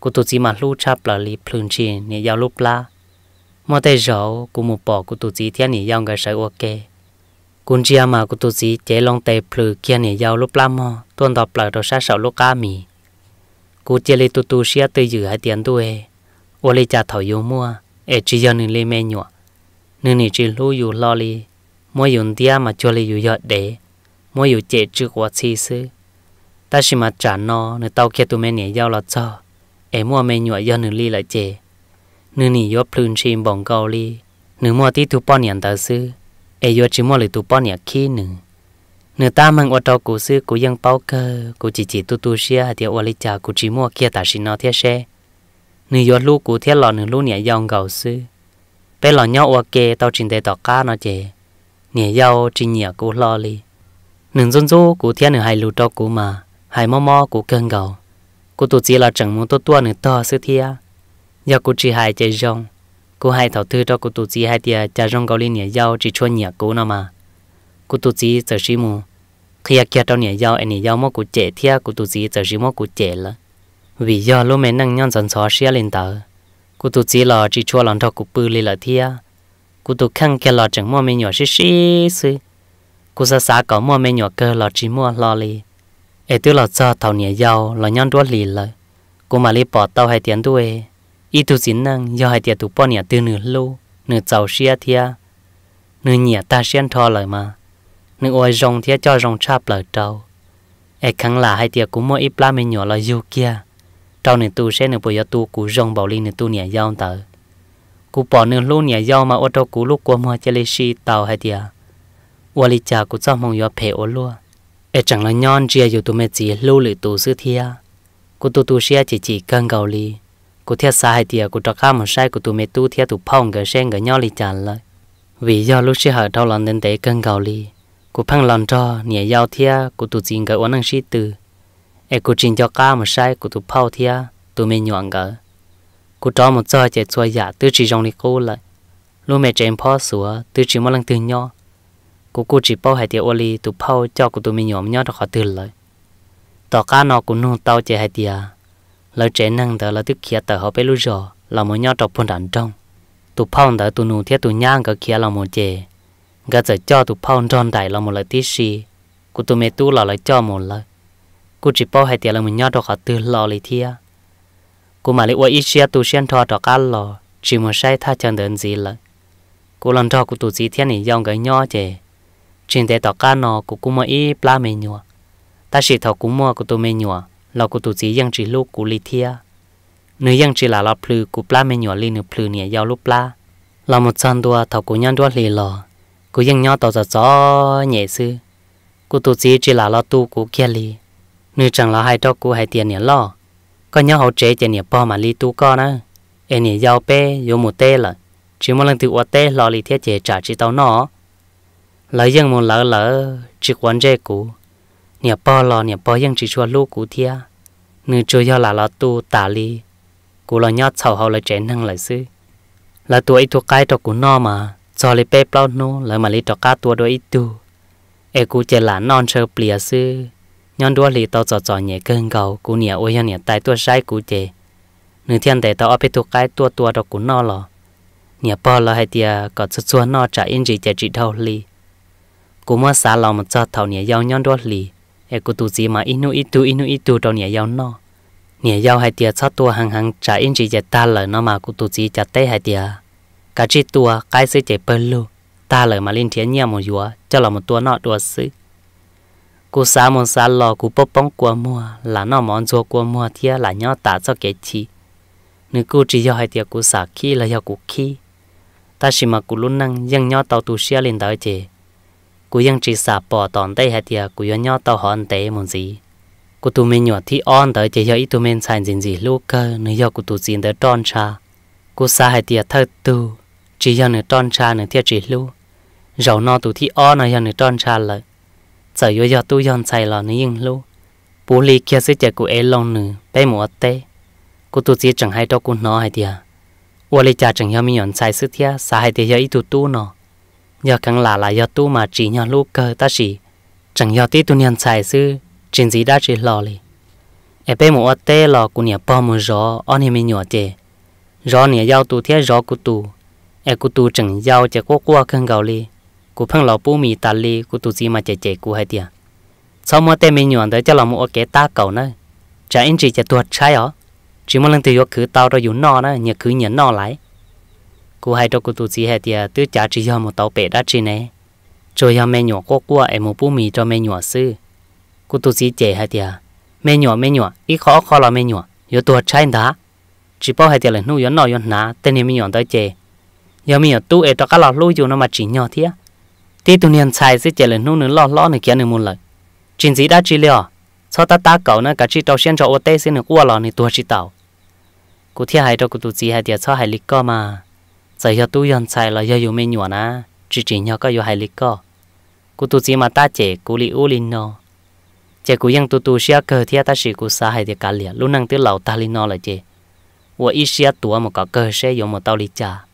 S1: cô tụi xin mặc lu chắp là lì phun chi này giàu lúc lá mua tê rõ cô mua bỏ cô tụi xin tiền này giàu người sợ ok cún chia à mà cô tụi xin chế long tê phun kia này giàu lúc lá mò tuần đọc lại rồi sát sợ lúc mì กูเจเลยตุตูเสียตัวอยู่ห้เตียนตัวยว่าเลยจะถอยยูมัวเอจียนึงเลยแม่หนวนึงนี่จีรู้อยู่ลอลีมัวยุ่เดียมาจวเลยอยู่ยอดเดมัวอยู่เจจึกวัดซีซือแต่ชิมาจานนอในเต้าเคียตัวแม่เนี่ยยาวละจ้อเอมัวแม่หนวยอนึงลีละเจนึงนี่ยอดพลืนชิมบ่งเกาลีนึงมัวที่ตูป้อนเนี่ยตาซือเอยอจีมัวเลยตูป้อนเนียขี้หนึ่ง nửa ta mang ô tô của sư của dân bao cơ của chỉ chỉ tu tu xia thì ô cha của chỉ mua kia ta xin nó thế xe nửa yo lu của thế lò nửa lu nhẹ dòng gầu sư bé lò nhau ô kê tao trình đề tỏ cá nó chè nhẹ dâu trình nhẹ của lo li nửa dân du của thế nửa hai lu to của mà hai mò mò của cơn gầu của tu chỉ là chẳng muốn tu tua nửa to sư thia giờ của chỉ hai chạy rong cô hai thảo thư cho cô tu chỉ hai tia cha rong gầu li nhẹ dâu chỉ chua nhẹ của nó mà cô tu chỉ sợ xí mù thiệt kia tao nhảy giàu anh giàu mò cụ trẻ thiệt cụ tu sĩ giờ gì mò cụ trẻ là vì do lúc mẹ năng nhon dần xóa xia lên tờ cụ tu sĩ là chỉ cho lòng thọ cụ bự lên là thiệt cụ tu khăng kia là chẳng mò mẹ nhỏ xí xí xí cụ sa sa có mò mẹ nhỏ cơ là chỉ mua lo li ê tu là cho tao nhảy giàu là nhon đuối lì là cụ mà li bỏ tao hai tiền đuôi ít tu sĩ năng do hai tiền tụ bỏ nhảy từ nửa lô nửa giàu xia thiệt nửa nhảy ta xuyên thọ lại mà นึกอวยรองเทียจอรองชาบเหล่าเจ้าเอกขังหลาให้เตียกูมัวอีปลาไม่หยอลอยยูเกียเจ้าหนึ่งตูเช่หนึ่งปุยตูกูรองเบาลีหนึ่งตูเนี่ยยาวเต๋อกูปอหนึ่งลูกเนี่ยยาวมาอดกูลูกกัวมัวเจลิชีเตาให้เตียวลิจากูจ้ามองยอเพอลัวเอจังละย้อนเจียอยู่ตัวเมจีลูกหรือตูซื้อเทียกูตูตูเชียจีจีกังเกาหลีกูเทียสาให้เตียกูจะข้ามหัวใช้กูตูเมตูเทียตูพ่องเกเช่งเกย้อลิจานเลย vì do lúc xưa họ đau lòng đến tế cơn gào ly cô phăng lòn cho nhẹ giao thia cô tụ chín cái uốn năng sĩ từ e cô chín cho cá một sai cô tụ phao thia tụ mê nhọn gỡ cô cho một giờ chạy xuôi giả tư chỉ trong đi cô lại lúc mẹ chém phao sửa tư chỉ một lần từ nhỏ cô cô chỉ bao hai tia oli tụ phao cho cô tụ mê nhọn nhỏ được khó từ lại tỏ cá nó cũng nung tao chạy hai tia lỡ trẻ năng tờ lỡ tức kia tờ họ bé lú rò là một nhỏ trong phun đàn trong tụ phao tờ tụ nụ thiết tụ nhang cái kia là một chè gà giờ cho tụ phong tròn đại là một lời tí xì cụ tụ mẹ tu là lời cho một lời cụ chỉ bao hai tiền là mình nhớ được cả từ lò lì thia cụ mà lấy uy ít xia tụ xuyên thọ đó cả lò chỉ muốn say tha chân đến gì lời cụ lần cho cụ tụ gì thiên này dòng cái nhớ chè trên thế đó cá nó cụ cũng mua ít pla mẹ nhua ta chỉ thọ cũng mua cụ tụ mẹ nhua là cụ tụ gì yang chỉ lúc cụ lì thia nếu yang chỉ là lọ plư cụ pla mẹ nhua lì nửa plư nè giao lúc pla là một trăm đua thọ cụ nhăn đua lì lò cô dân nhau tao giờ gió nhẹ sư cô tu sĩ chỉ là lo tu của kia li nữ chẳng là hai cho cô hai tiền nhỉ lo có nhau hậu chế tiền nhỉ po mà li tu co nữa em nhỉ giàu bé, vô một tê là chỉ một lần từ qua tê lo li thiết chế trả chỉ tao nó lỡ dân muốn lỡ lỡ chỉ quan chế cũ nhỉ po lo nhỉ po dân chỉ cho lu cũ thia nữ chưa giao là lo tu tả li cô là nhót sầu hậu là chế năng lại sư là tuổi thuộc cái cho cũ no mà cho lấy bếp bao nô là mà cá tua đôi ít tu e cú chè là non sơ plea sư nhon đua lì tao cho cho nhẹ cơn gầu cú nhẹ ôi nhon tai tua sai cú chè nửa thiên để tao ấp tu cái tua tua đó cú no lò nhẹ bò lò hay tia có chút chút no trả in gì chè chỉ đâu lì cú mua xả lòng cho thầu nhẹ giàu nhon lì e cú tu gì mà inu itu inu itu đâu nhẹ giàu no nhẹ giàu hay tia cho tua hàng hàng in gì chè ta lời nó mà cú tu gì chả tê hay tia cả chỉ tua cái sẽ chạy bên lô ta lời mà lên thiên nhà một dúa cho là một tua nọ đua sư cú xá một xá lò cú bốc bóng của mua là nó món rùa của mua thia là nhỏ tả cho kẻ chi nếu cú chỉ do hai tiệc cú xả khi là do cú khi ta chỉ mà cú luôn năng dân nhỏ tàu tu xe lên tới chị cú dân chỉ xả bỏ tòn tay hai tiệc cú do nhỏ tàu hòn tế một gì cú tu mình nhỏ thi on tới chị do ít mình xài gì gì lúc cơ nếu do cú tu xin tới tròn cha cú xả hai tiệc thơ tu chỉ giờ nửa tròn trà nửa thiệt chỉ lưu rầu no tụi thi o nửa giờ nửa tròn trà lợ giờ yo giờ tu yon sai lò nửa ying lưu bố lì kia sẽ chạy cụ ế lông nửa bé mùa tê cụ tu chỉ chẳng hay đâu cụ nó hay tiệt ua lì cha chẳng hiểu mi yon sai sức thiệt xa hay tiệt giờ ít tu tu nó giờ càng là là giờ tu mà chỉ nhau lưu cơ ta chỉ chẳng hiểu ti tu nhân xài sư trên gì đã chỉ lò lì em bé mùa tê lò cụ nhà bom mùa gió anh em nhỏ chè gió nhà giao tu thiệt gió cụ tu ai tu chẳng giao chả có qua khăn gạo li cụ phăng lão bố mì tạt li tu gì mà chạy chạy cụ hay tiệt sau mà tên mình nhọn tới cho lòng một cái ta cầu nữa chả anh chị chả tuột trái ó chỉ một lần từ cứ tao rồi dùng nọ nữa nhờ cứ nhẫn nọ lại cụ hay cho cụ tu gì hay tiệt tứ chả chỉ cho một tàu bể đã chi này rồi cho mẹ nhỏ có qua em một bố mì cho mẹ nhỏ sư cụ tu gì chạy hay tiệt mẹ nhỏ mẹ nhỏ ít khó khó là mẹ nhỏ yếu tuột trái đã chỉ bảo hay tiệt là nuôi yếu nọ ná tên mình nhọn tới chạy giờ mình ở tu các lò lôi dù nó mà chỉ nhỏ thế thì tụi niên xài sẽ chỉ là nô nữa lo lo nữa kia nữa muốn lại chuyện gì đã chỉ liệu sau ta ta cậu nó cả chỉ tàu xuyên cho ô tê xin được qua này tua chỉ tàu cụ thiên hải cho cụ tụi gì hải tiệt sau hải lịch co mà giờ giờ tu yên xài là giờ dù mình na chỉ chỉ có dù hải lịch co cụ tụi gì mà ta chế cụ li linh nó chế cụ yên tụi tụi xia cờ thiên ta chỉ cụ sa hải tiệt cả liền lúc năng tới lầu ta linh nó là chế 我一时啊，多么个个些有么道理家。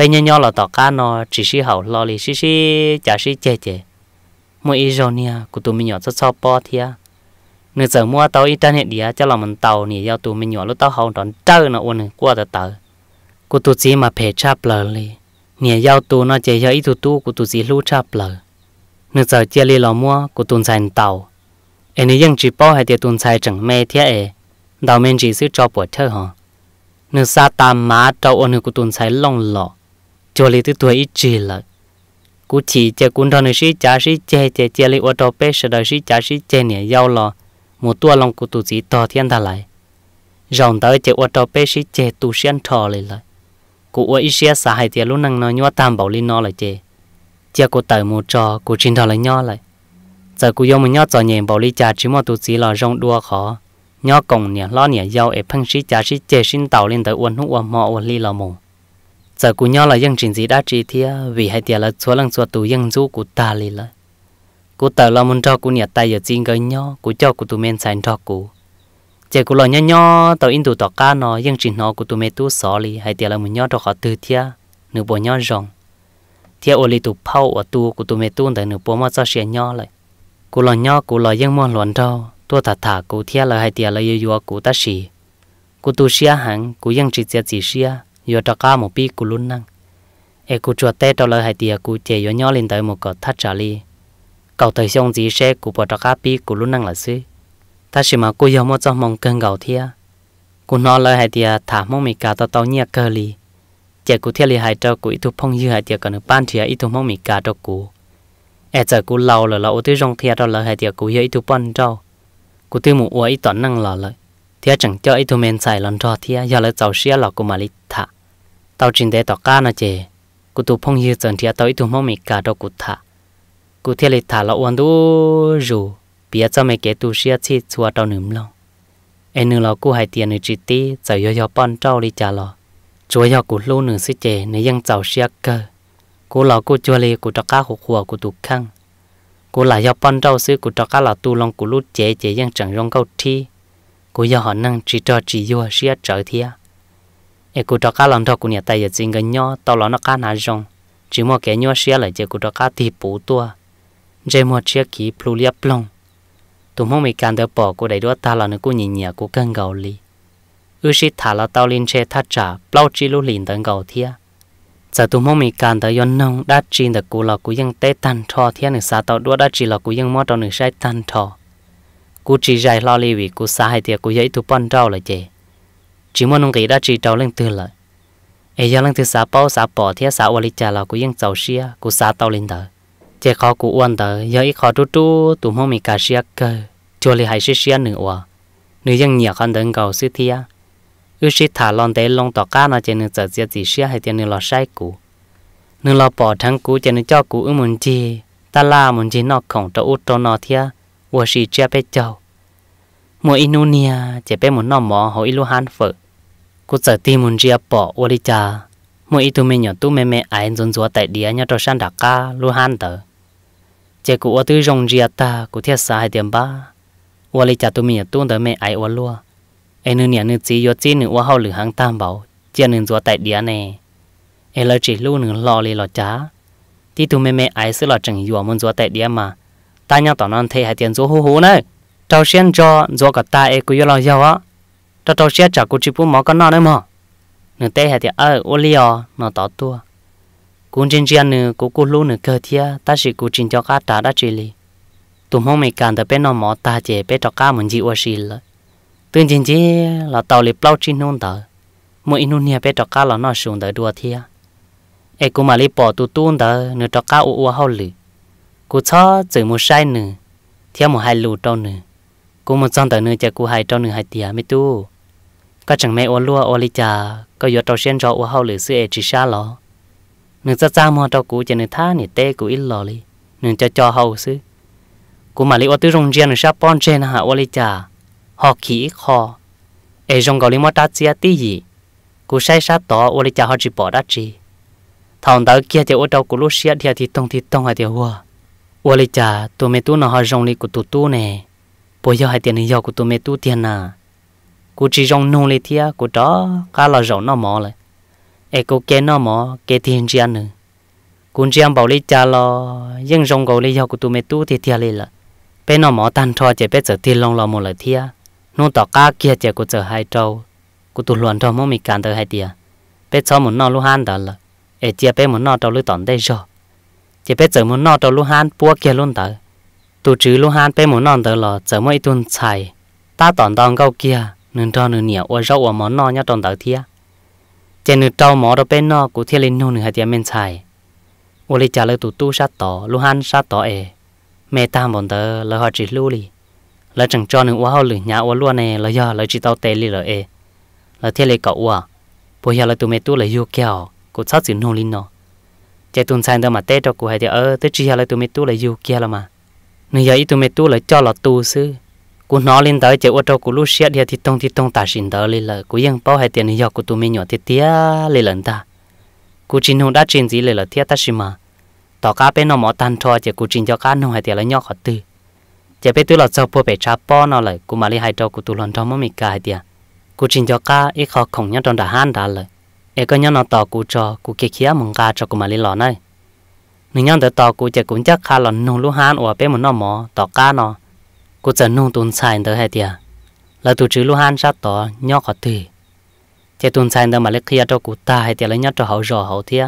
S1: bây giờ nhau là tỏ cá nó chỉ xí hậu lo lì xí xí chả xí chè chè mua ít rồi nha của tụi mình nhỏ rất sao bỏ thia nửa giờ mua tàu ít tan hết đĩa cho làm mình tàu nè do tụi mình nhỏ lúc tàu hậu đón trơ nó uốn qua tờ tàu của tụi gì mà phê chắp lờ lì nè do tụi nó chơi cho ít tụi tu của tụi gì lú chắp lờ nửa giờ chia lì lo mua của tụi dành tàu anh em chỉ bỏ hai tiền tụi dành chẳng mê thia ê đào men chỉ ซื้อ cho bữa thơ hả nửa xa tam má trâu uốn của tụi dành long lọ cho li tu tuổi ít chỉ là cú chỉ cho cún đó này sĩ trả sĩ che che che li ô tô bé sợ đời sĩ trả sĩ che nè giàu lo một tua lòng cú tu chỉ to thiên thà lại rồng tới che ô tô bé sĩ che tu xuyên thò lại là cú ô ít xia xài thì lúc năng nó nhua tam bảo li nó lại che che cú tới một trò cú chín thò lại nhó lại giờ cú yếm một nhó trò nhẹ bảo li trả chỉ một tu chỉ là rong đua khó nhó còng nè lo nè giàu ấy phăng sĩ trả sĩ che sinh tàu lên tới uốn hút uốn mò uốn li là mồm giờ cụ nhau là dân trình gì đã trị thì vì hai tiền là số lần số tù dân du của ta lì là cụ tờ là muốn cho cụ nhà tay giờ chín gần nhau cụ cho cụ tụ men sành cho cụ chỉ cụ lo nhau nhau tàu in tụ tọt cá nó dân trình nó cụ tụ men tu sọ lì hai tiền là muốn nhau cho họ từ thia nửa bộ nhau rồng thia ô lì tụ phao ở tu cụ tụ men tu tại nửa bộ mà cho xe nhau lại cụ lo nhau cụ lo dân mòn loạn đâu tua thả thả cụ thia là hai tiền là yêu yêu cụ ta xì cụ tu xia hẳn cụ dân chỉ chỉ xia yo ta ka mo pi ku lun nang e ku chua te to le hai tia ku che yo nyo lin tới một ko tha cha li cầu thời xong gì sẽ cụ bỏ ta ka pi ku lun nang là si ta chỉ mà cô yo mo cho mong cơn gạo thia cụ nó le hai tia thả mong mi cả tao tao nhia cơ li che cụ thia li hai cho cụ itu phong như hai tia cần ban thia itu mong mi cả cho cụ e giờ cụ lâu là là ô tư rong thia đó hai tia cụ yo itu pan cho cụ tư mu ua ít tận là lợi thia chẳng cho ít men xài lần cho thia giờ là cháu xia là cụ mà lịch thả tao trình đế tao cá nó chè cụ tụ phong hiu trần thì tao ít tụ mong mình cả đâu cụ thả cụ thiệt là thả là uống đủ rượu bây giờ mày kể tụ xia chi chua tao nếm lo em nương lo cụ hai tiền nữa chỉ tí giờ yo yo pan trâu đi chả lo chúa yo cụ lô nương sĩ chè nãy ยัง chào xia cơ cụ lo cụ chua lì cụ tao cá hụt hùa cụ tụ khăng cụ lại yo pan trâu xứ cụ tao cá là tu long cụ lút chè chẳng rong câu thi cụ yo họ năng chỉ cho chỉ yo xia trở thiệt e cụ trọ cá lòng trọ cụ nhà tay giờ chính cái nhỏ tao lọ nó cá nà rong chỉ mua cái nhỏ xia lại chỉ cụ trọ cá thì bù tua chỉ mua chia kỹ plu lia plong tụi mong mày càng được bỏ cụ đầy đũa ta là nó cụ nhìn nhà cụ cân gầu li ư sĩ thả là tao lên xe thắt trả bao chi lú liền tận gầu thia giờ tụi mong mì càng đỡ yon nông đã chi được cụ là cụ ยัง tê tan thọ thia nửa sao tao đũa đã chỉ là cụ ยัง mót tao nửa sai tan thọ cụ chỉ dài lo li vì cụ sai hay tiệt dễ tụi bọn trâu là chè chỉ muốn nông kỳ đã chỉ trâu lên từ lại ai giờ lên từ xã bao xã bỏ thì xã ở lịch trả là cũng yên giàu xia cũng xã tàu lên đời chỉ khó cũng uan đời giờ ít khó chút chút tụm hôm mình cả xia cơ cho lại hay xia xia nữa à nữ dân nhiều con đơn cầu xia thia ư xia thả lon để lon tọt cá nó chỉ nữ giờ xia gì xia hay chỉ nữ lo sai cũ nữ lo bỏ thằng cũ chỉ nữ cho cũ ư muốn chi ta la muốn chi nó không cho út cho nó biết 我是这边走。mỗi Indonesia chỉ bé một nằm mỏ, họ ilu han phở Cú sợ tim muốn chia bỏ ô li cha mỗi tụi mình nhỏ tụi mẹ mẹ ai dồn dùa tại địa nhà trò san đặc ca lu han tờ chỉ cú ô tư rong chia ta cú thiết xa hai tiền ba ô cha tụi mình nhỏ tụi tờ mẹ ai ô lua ai nương nhà nương chỉ yo chỉ nương ô hậu lử hàng tam bảo chia nương dùa tại địa này ai lỡ chỉ lu nương lo li lo chá tí tụi mẹ mẹ ai xứ lo chẳng yùa muốn dùa tại địa mà ta nhau tỏ non thế hai tiền dùa hú hú nữa trâu xiên cho do cả ta ấy cứ lo giàu á trâu trâu xiên chả cứ chịu bún máu con nọ nữa mà nửa tê hạt thì ở ô liò nó tỏ tua cũng trên trên nửa cũng cũng luôn nửa cơ thia ta chỉ cũng trên cho cá trả đã chỉ li tụm hôm mấy càng tới bên nó mỏ ta chỉ bên cho cá mình chịu ở xì lợ tương trên chỉ là tàu liệp lâu trên nôn tờ mỗi nôn nhà bên cho cá là nó xuống tới đua thia ai e cũng mà liệp bỏ tụt tuôn tờ nửa cho cá u u hao lử cũng cho chỉ một sai nửa theo một hai lù trâu nửa cô một trong tờ nửa chả cô hai trong nửa hai tiền mới tu các chẳng mẹ ô lúa ô li chả có giọt trâu sen rau ô hao lửa sữa chỉ xa lọ nửa cha cha mua trâu cũ chả nửa thá nửa tê cũ ít lọ li nửa cho cho hao sứ cô mà li ô rong riêng nửa sáp pon trên hạ ô li chả khí khó ai rong gạo li mua ta chia gì cô sai sát tỏ ô li chả họ bỏ đắt chi thằng đó kia thì ô trâu cũ lúa xia thì tông thì tông hay thì hoa ô li chả tụi mẹ tu nó rong li của tụi tu nè bây giờ hai tiền này giờ của tôi mẹ tu tiền à cô chỉ rong nông lên thia cô đó cá là rau nó mỏ lại em cô kê nó mỏ kê tiền chi ăn nữa cô chỉ ăn bảo lấy cha lo nhưng rong gầu lấy giờ của tôi mẹ tu thì thia lên là bên nó mò tan thọ chỉ bé giờ tiền long lo một lại thia nô tỏ cá kia chỉ cô giờ hai trâu cô tu luận thọ mong mình cản tới hai tiền bên sau muốn nó lu han đó là em chỉ bé muốn nó trâu lu tòn đây rồi chỉ bé giờ muốn nó trâu lu han bua kia luôn tới tụ chữ lô han bé muốn non tới lò giờ mới tuân xài ta tòn tòn câu kia nên cho nửa nhiều ô rau ô món non nhá tòn tới thia trên nửa trâu mỏ đó bên nó cũng thiên lên nô nửa hai tiếng men xài ô lì trả lời tụ tu sát tỏ lô han sát tỏ ề mẹ ta muốn tới lời họ chỉ lưu lì lời chẳng cho nửa ô hao lử nhà ô luôn này lời giờ lời chỉ tao tè lì lời ề lời thiên lên cậu ô bây giờ lời tụ mẹ tu lời yêu kéo cũng sát chữ nô linh nọ. trên tuần sang đó mà tết cho cụ hai tiếng ơ tới chỉ là tụ mẹ tu lời yêu kéo là mà nên giờ ít tụi mày tu lại cho là tu sư cú nó lên tới chơi ô tô cú lúc xét thì tông thì tông ta xin tới lên là cú yên bao hai tiền giờ cú tụi mày nhỏ tiệt tía lên lần ta cú chín hôm đã chín gì lên là tiệt ta xin mà tỏ cá bên nó mỏ tan cho chỉ cú chín cho cá nó hai tiền là nhỏ khó tư chỉ bên tụi là cho po bé cha bỏ nó lại cú mà đi hai trâu cú tụi lần trâu mới mày cả hai tiền cú chín cho cá ít khó không nhá trong đã han đã lại ai có nhá nó tỏ cú cho cú kia kia mong cá cho cú mà đi lò này nên nhau tới tàu cụ chỉ cũng chắc khá là nung lúa hán ở bên một nó mỏ tàu cá nó cụ chỉ nung tuần xài tới hai tiệt là tụ chữ lúa hán sát tàu nhau khó tùy chỉ tuần xài tới mà lấy kia cho cụ ta hai tiệt lấy nhau cho hậu rò hậu thiệt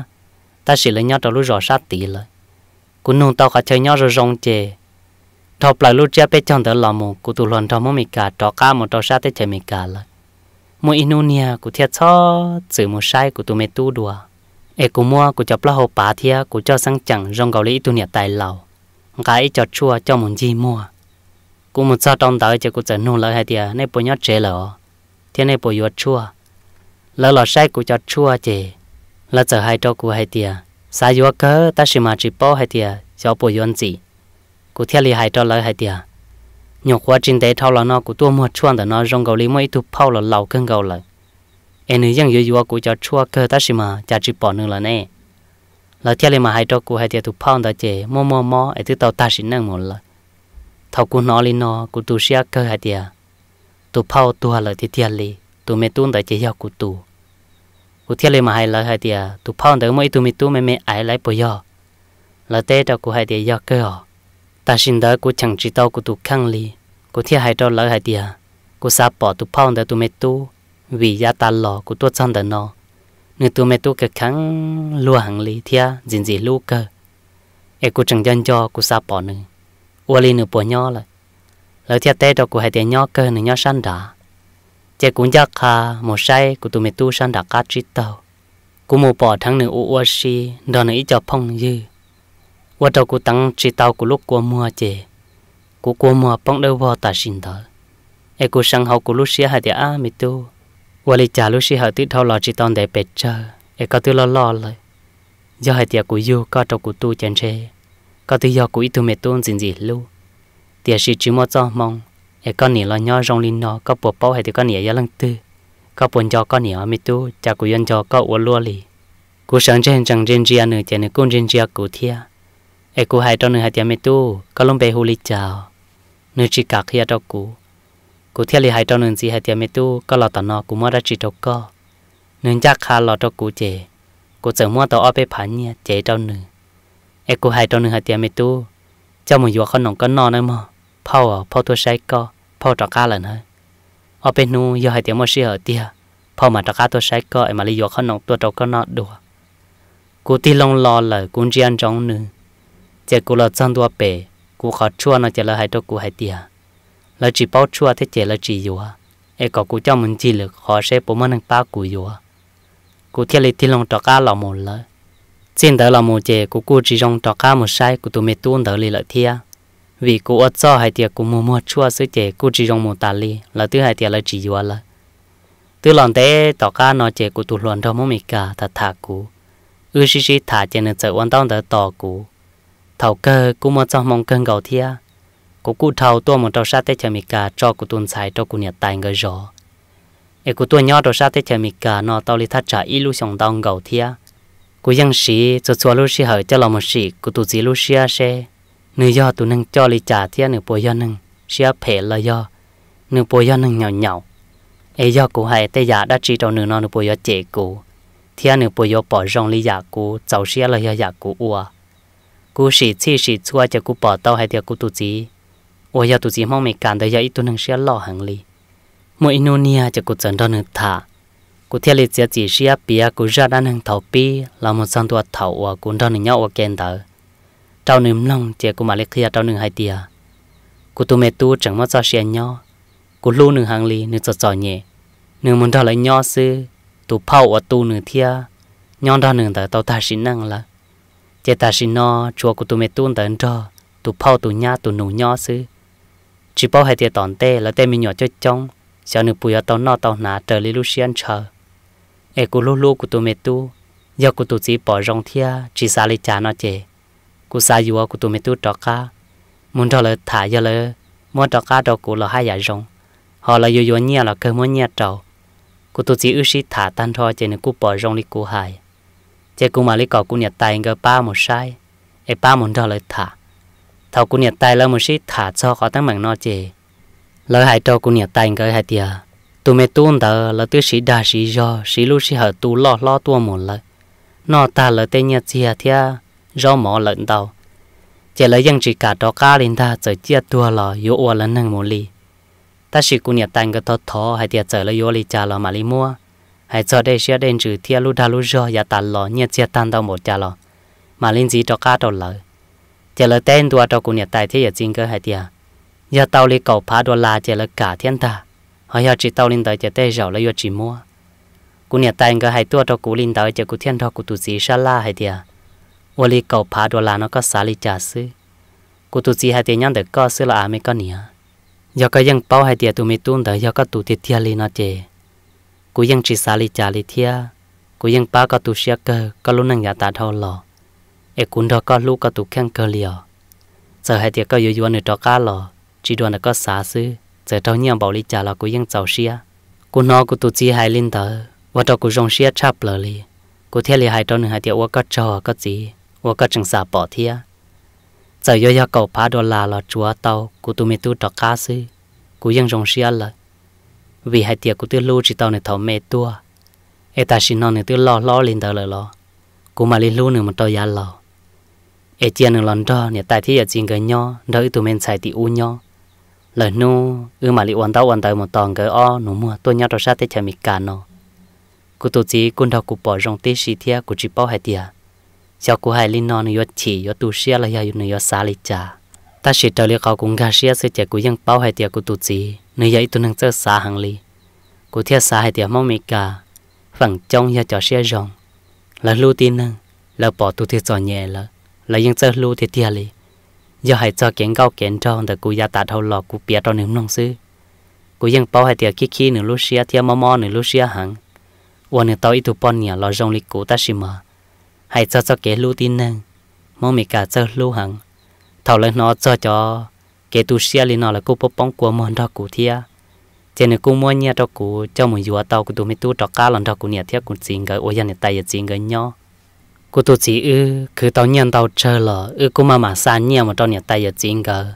S1: ta chỉ lấy nhau cho lúa rò sát tỉ rồi cụ nung tàu khó chơi nhau rồi rong chè thọp lại lúa chia bên trong tới là một cụ tụ luận trong mỗi mì cả tàu cá một tàu sát tới chơi mì cả rồi mỗi Indonesia cụ thiệt cho chữ một sai của tụi mẹ tu đùa เอกูมัวกูจะปลาหัวป่าเทียกูจะสังจังรองเกาหลีตุเนี่ยตายเหล่ากายจอดชัวเจ้ามุนจีมัวกูมุดซาตองตายจะกูจะนู่นเลยให้เทียในปุญญเจเหล่อเทียในปุยวัดชัวแล้วหล่อใช้กูจอดชัวเจแล้วจะให้จอกูให้เทียสายยัวเกอตาชิมาจิโป้ให้เทียเจ้าปุยวันจีกูเทียลีให้จอเลยให้เทียหยกหัวจินเตเท่าเราเนาะกูตัวมัวชวนแต่เนาะรองเกาหลีไม่ถูกเผาหล่อเหล่าเครื่องเกาเลย anh yang yêu yêu của cho chua cơ ta mà chả chỉ bỏ nữa là nè là theo lên mà hai trò của hai tiệt thủ phong mò mò mò ấy thứ tàu ta xí năng một là thầu của nó lên nó của tu xia cơ hai tiệt tu phong tu hà lợi thì tiệt li tu mẹ tuôn đó chè yêu của tu mà hai là hai tiệt tu phong đó mỗi tu mẹ tu mẹ mẹ ấy lại bỏ yêu hai tiệt yêu cơ ta xin đó của chẳng chỉ tàu của tu vì gia ta lò của tôi chăn đờ nó người tôi mẹ tôi cái kháng lúa hàng lì thia dình dì lúa cơ ai cũng chẳng dân cho của sa bỏ nữa ua lì nửa bỏ nhỏ lại lời thia té đó cũng hai tiền nhỏ cơ nửa nhỏ san đã chế cũng giác hà một say của tôi mẹ tôi san đã cá chít tàu của một bỏ thằng nửa ua si đó nửa ít cho phong dư ua đâu của tăng chỉ tàu của lúc qua mua chế của của mua phong đâu vào ta xin thở ai cũng sang hậu của lúc xia hai tiền a mẹ tôi ว่าเลยจ่าลูกชิหาติดเท่าหลอจิตอนเดเป็ดเจอเอก็ตัวละลอเลยย่อให้เตียกูยูก็ตัวกูตู้เจนเชก็ตัวยอกูอีตัวเมตุนสินสิลูเตียชิจิมอจอมองเอก็หนีละย่อรองลินนอก็ปวดเป้าให้เตียก็หนียาลังตื้อก็ปนจอก็หนีอมิตู้จ่ากูยันจอก็อวลัวลีกูสังเจนจังเจนเจียหนึ่งเจนกุนเจนเจียกูเทียเอกูหายตอนหนึ่งหายเตียเมตู้ก็ลงไปฮูลิจาวหนึ่งชิกากเฮียตอกูกูเที่ยลีหายตอนหนึ่งสีหายเตียไม่ตู้ก็หลอดต่อนอกูมั่วได้จิตก็หนึ่งจากคาหลอดตัวกูเจกูเจอมัวตัออไปผ่านเนี่ยเจตอนหนึ่งเอกูหายตอนหนึ่งหายเตียไม่ตู้เจ้าหมูยัวขนมก็นอนด้มั้งพ่อพ่อตัวใช้ก็พ่อตะกาเลยนะออเป็นนูยอหายเตียมั่วเชี่ยเตียพ่อมาตะกาตัวใช้ก็ไอมาลียัวขนมตัวโตก็นอนดัวกูตีลงรอเลยกูเจียนจองหนึ่งเจกูหลอดจังตัวเป๋กูขอช่วยนะเจราหายตัวกูหายเตีย là chỉ bao chua thế chế là chỉ dù à e có cụ cho mình chỉ lực khó sẽ bố mình ba cụ dù à cụ thiết lý thiên long trọ cá lòng một lời xin đỡ lòng một chế cụ cụ chỉ trong trọ cá một sai cụ tụi mẹ tuôn đỡ lý lợi thia vì cụ ở cho hai tiệc cụ mua mua chua sứ chế cụ chỉ trong một tà lý là thứ hai tiệc là chỉ dù à lời từ lòng tế tỏ cá nó chế cụ tụi luận trong mỗi mình cả thật thà cụ ư xí xí thả chế nên sợ quan tâm đỡ tỏ cụ thầu cơ cũng muốn cho mong cơn gầu thia cô cụ thầu tua một trâu sát tế chờ mì cả cho cụ tuân sai cho cụ nhật tài người rõ e cô tua nhỏ trâu sát tế chờ mì cả nó tao li thắt trả ít lúc xong đau gầu thia cô dân sĩ cho xua lúc sĩ hỏi cho lòng một sĩ cụ tụ sĩ lúc sĩ xe nữ do tụ nâng cho li trả thia nữ bồi do nâng sĩ phê là do nữ bồi do nâng nhỏ nhỏ e do cô hay tế giả đã chỉ cho nữ nó nữ bồi do chế cụ, thia nữ bồi do bỏ rong li giả cụ, cháu sĩ là do giả cụ ua cụ sĩ chỉ sĩ xua cho cụ bỏ tao hay theo cụ tụ sĩ 我要自己梦没干的要一顿能些老行李。mỗi nô nia cho cụ trần đơn thả cụ theo lịch sẽ chỉ xia bia cụ ra đan hàng thầu pi là một sang tua thầu của cụ đơn nhau của kèn tờ trao nếm lòng chỉ cụ mà lịch kia trao hai tia cụ tu mẹ tu chẳng mất cho xia nhau cụ lu nếm hàng lì nếm cho cho nhẹ nếm muốn đó lại nhau sư tu phao ở tu nếm thia nhau đó nếm tờ tàu ta xin năng là chỉ ta xin no chùa cụ tu mẹ tu tờ đó tu phao tu nhá tu nụ nhau sư chỉ bảo hai tiệt tòn tê là tê mình nhỏ cho trong sao nửa bùi ở tàu nọ tàu nà trở lý lúc xuyên chờ e cú lú lú cú tụi mẹ tu giờ cú tụi chỉ bỏ rong thia chỉ xa lấy cha nó chè cú xa dù cú tụi mẹ tu trọ cá muốn trọ lời thả giờ lời muốn trọ cá trọ cú là hai giải rong họ là dù dù nhia là cơ muốn nhia trọ cú tụi chỉ ước sĩ thả tan thọ chè nửa cú bỏ rong đi cú hài chè cú mà lấy cọ cú nhặt tay ngờ ba một sai e ba muốn trọ lời thả thầu cũng nhiệt tay là một xí thả cho khó tăng bằng nó chè lỡ hai trâu cũng nhiệt tay cái hai tiệt tụi mẹ tuôn tờ lỡ tiêu sĩ đa sĩ do sĩ lưu sĩ hở tu lo lo tua một lỡ nó ta lỡ tên nhiệt chia thia do mỏ lợn tàu chỉ lấy dân chỉ cả đó cá lên ta giờ chia tua lò yếu ua lần năng một ly ta sĩ cũng nhiệt tay cái thọ thọ hai tiệt giờ lấy yếu ly trả lò mà ly mua hai cho đây sẽ đến chữ thia lưu đa lưu do ya tàn lò nhiệt chia tàn tàu một trả lò mà linh gì đó cá đó lỡ chỉ là tên đua trâu cũng nhận tại thế giới chính cơ hay tiệt giờ tàu đi cầu phá đua là chỉ là cả thiên ta họ chỉ tàu lên tới chỉ tê rầu là giờ chỉ mua cũng nhận tại cơ hay tua trâu cũng lên tới chỉ cũng thiên trâu cũng tu sĩ sa la hay tiệt ô đi cầu phá đua là nó có xả lý trả sư cũng tu sĩ hay tiệt nhân được có sư là à mấy con giờ có dân bao hay tiệt tụi mình tuôn tới giờ có tụi tiệt thiên nó chè cũng dân chỉ xả lý trả lý thiên cũng dân bao có tu sĩ cơ có luôn năng giả ta thâu lò e cũng đó có lúc có tụ khăn cơ liều giờ hai tiệc có yêu yêu nữa cho cá lò chỉ đoàn là có xả sư giờ tao nhiên bảo lý trả là cũng yên giàu xia cô nó cô tụ chỉ hai linh tờ và tao cũng rong xia chắp lờ li cô thiết li hai tao nữa hai tiệc qua có cho có gì qua có chẳng xả bỏ thia giờ yêu yêu cầu phá đô la là chúa tao cô tụ mi tụ cho cá sư cô yên rong xia lờ vì hai tiệc cô tụ lưu chỉ tao nữa thầu mê tua e ta xin nó nữa tụ lo lo linh tờ lờ lo cô mà linh lưu nữa mà tao ya lo ai chia nửa lần đó nhà tài thì ở trên cái nhau đỡ tụi mình xài u nhau lời nu ư mà li quan tao quan tới một tòn cái o nó mua tôi nhau rồi sát thế chả mít cả nó cụ tổ chí quân đâu cụ bỏ rong tê xì thia cụ chỉ bao hai tia sau cụ hai linh non yo chỉ yo tu xia là ya yo yo xa li cha ta chỉ trở lại khảo cũng gà xia sẽ chạy cụ ยัง bao hai tia cụ tổ chí nơi vậy tôi năng chơi xa hàng li cụ thia xa hai tia mau mít cả phẳng trong ya trò xia rong là lưu tin năng là bỏ tu thia trò nhẹ là là ยังเจอรู้เตี้ยเลยอย่าให้เจอเก่งเก่าเก่งจองแต่กูยาตัดเท่าหลอกกูเปียตอนหนึ่งน้องซื้อกูยังเป้าให้เตี้ยขี้ขี้หนึ่งลูเชียเตี้ยมอมอหนึ่งลูเชียหังวันหนึ่งต่ออีทุปอนเนี่ยเราจงลิกูตัดชิมาให้เจอเจอเก่งรู้ตีนหนึ่งมองมีการเจอรู้หังเท่าเลยนอเจอจอเกตูเชียลีนอแล้วกูปป้องกลัวมันดอกกูเทียเจนกูมัวเนี่ยดอกกูเจ้ามึงอยู่ว่าเตากูตัวไม่ตู้ดอกก้าหลังดอกกูเนี่ยเทียกูจริงเกอโอ้ยันเนี่ยตายจริงเกอเนาะ cô tôi chỉ ư cứ tao nhận tao chờ lỡ ư cô mà mà xa nhiều mà tao nhận tay giờ chính cơ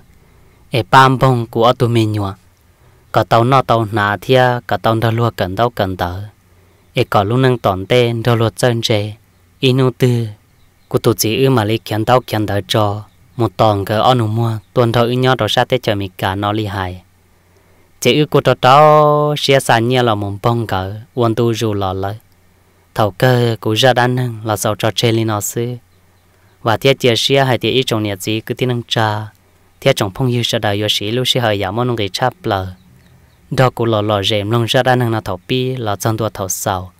S1: e pam bông của tôi mình nhua cả tao nọ tao nà thia cả tao đã lúa cần tao cần tớ e cả lúc năng tòn tên đã lúa chân chê inu tư cô tôi chỉ ư mà lấy kiến tao kiến tớ cho một tòn cơ ăn uống mua tuần thọ ư nhau đó sát thế chờ mình cả nó lì hài chỉ ư cô tao tao xia xa nhiều là mồm bông cỡ uốn tu dù lọ lời thầu cơ của gia đình là giàu cho chơi lên nó xứ và thiết chia sẻ hai thiết ý trồng nhiệt gì cứ tin năng cha thiết trồng phong yêu sẽ đời yêu sĩ lúc sẽ hơi giảm món người chắp lờ đó cũng lò lò rèm lông gia đình là thầu pi là chân tua thầu sầu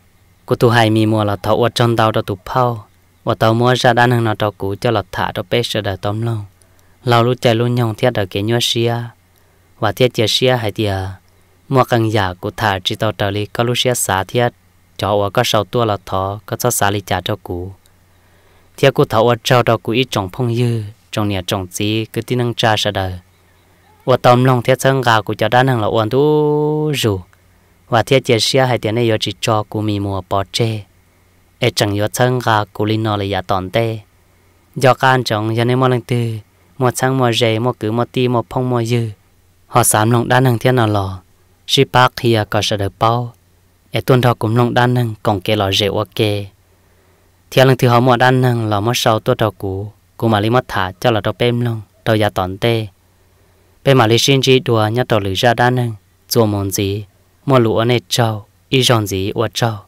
S1: cô tu hai mi mua là thầu ở chân tàu đó tu phao và tàu mua gia đình là tàu cũ cho là thả đó bé sẽ đời tóm lâu lâu lúc chạy luôn nhong thiết đời kế nhau sẻ và thiết chia sẻ hai thiết mua căn nhà của thả chỉ tàu trở đi có lúc sẻ xả thiết cho ở có sầu tua là thọ có cho xả lì trả cho cụ theo cụ thọ ở trâu đó cụ ít trồng phong dư trồng nhà trồng gì cứ tin năng cha sa đời và tôm lòng theo sơn gà cụ cho đa năng là uẩn tu rủ và theo chia sẻ hai tiếng này giờ chỉ cho cụ mì mùa bỏ chê ai chẳng giờ sơn gà cụ linh nó là giả dạ tòn tê do can trồng giờ này mua lần tư mua sang mua rề mua cứ mua ti mua phong mua dư họ sám lòng đa năng thiệt nào lò shi park hia có sa đời bao e tuần thọ cũng long đan năng còn kê lò rượu ok thì lần thứ họ mua đan năng lò mua sau tuần thọ cũ cô mà lấy mất thả cho là đầu bêm long đầu giá toàn tê bên mà lấy xin chỉ đùa nhát đầu lưỡi ra đan năng 做梦时，莫如我那招，一上时我招。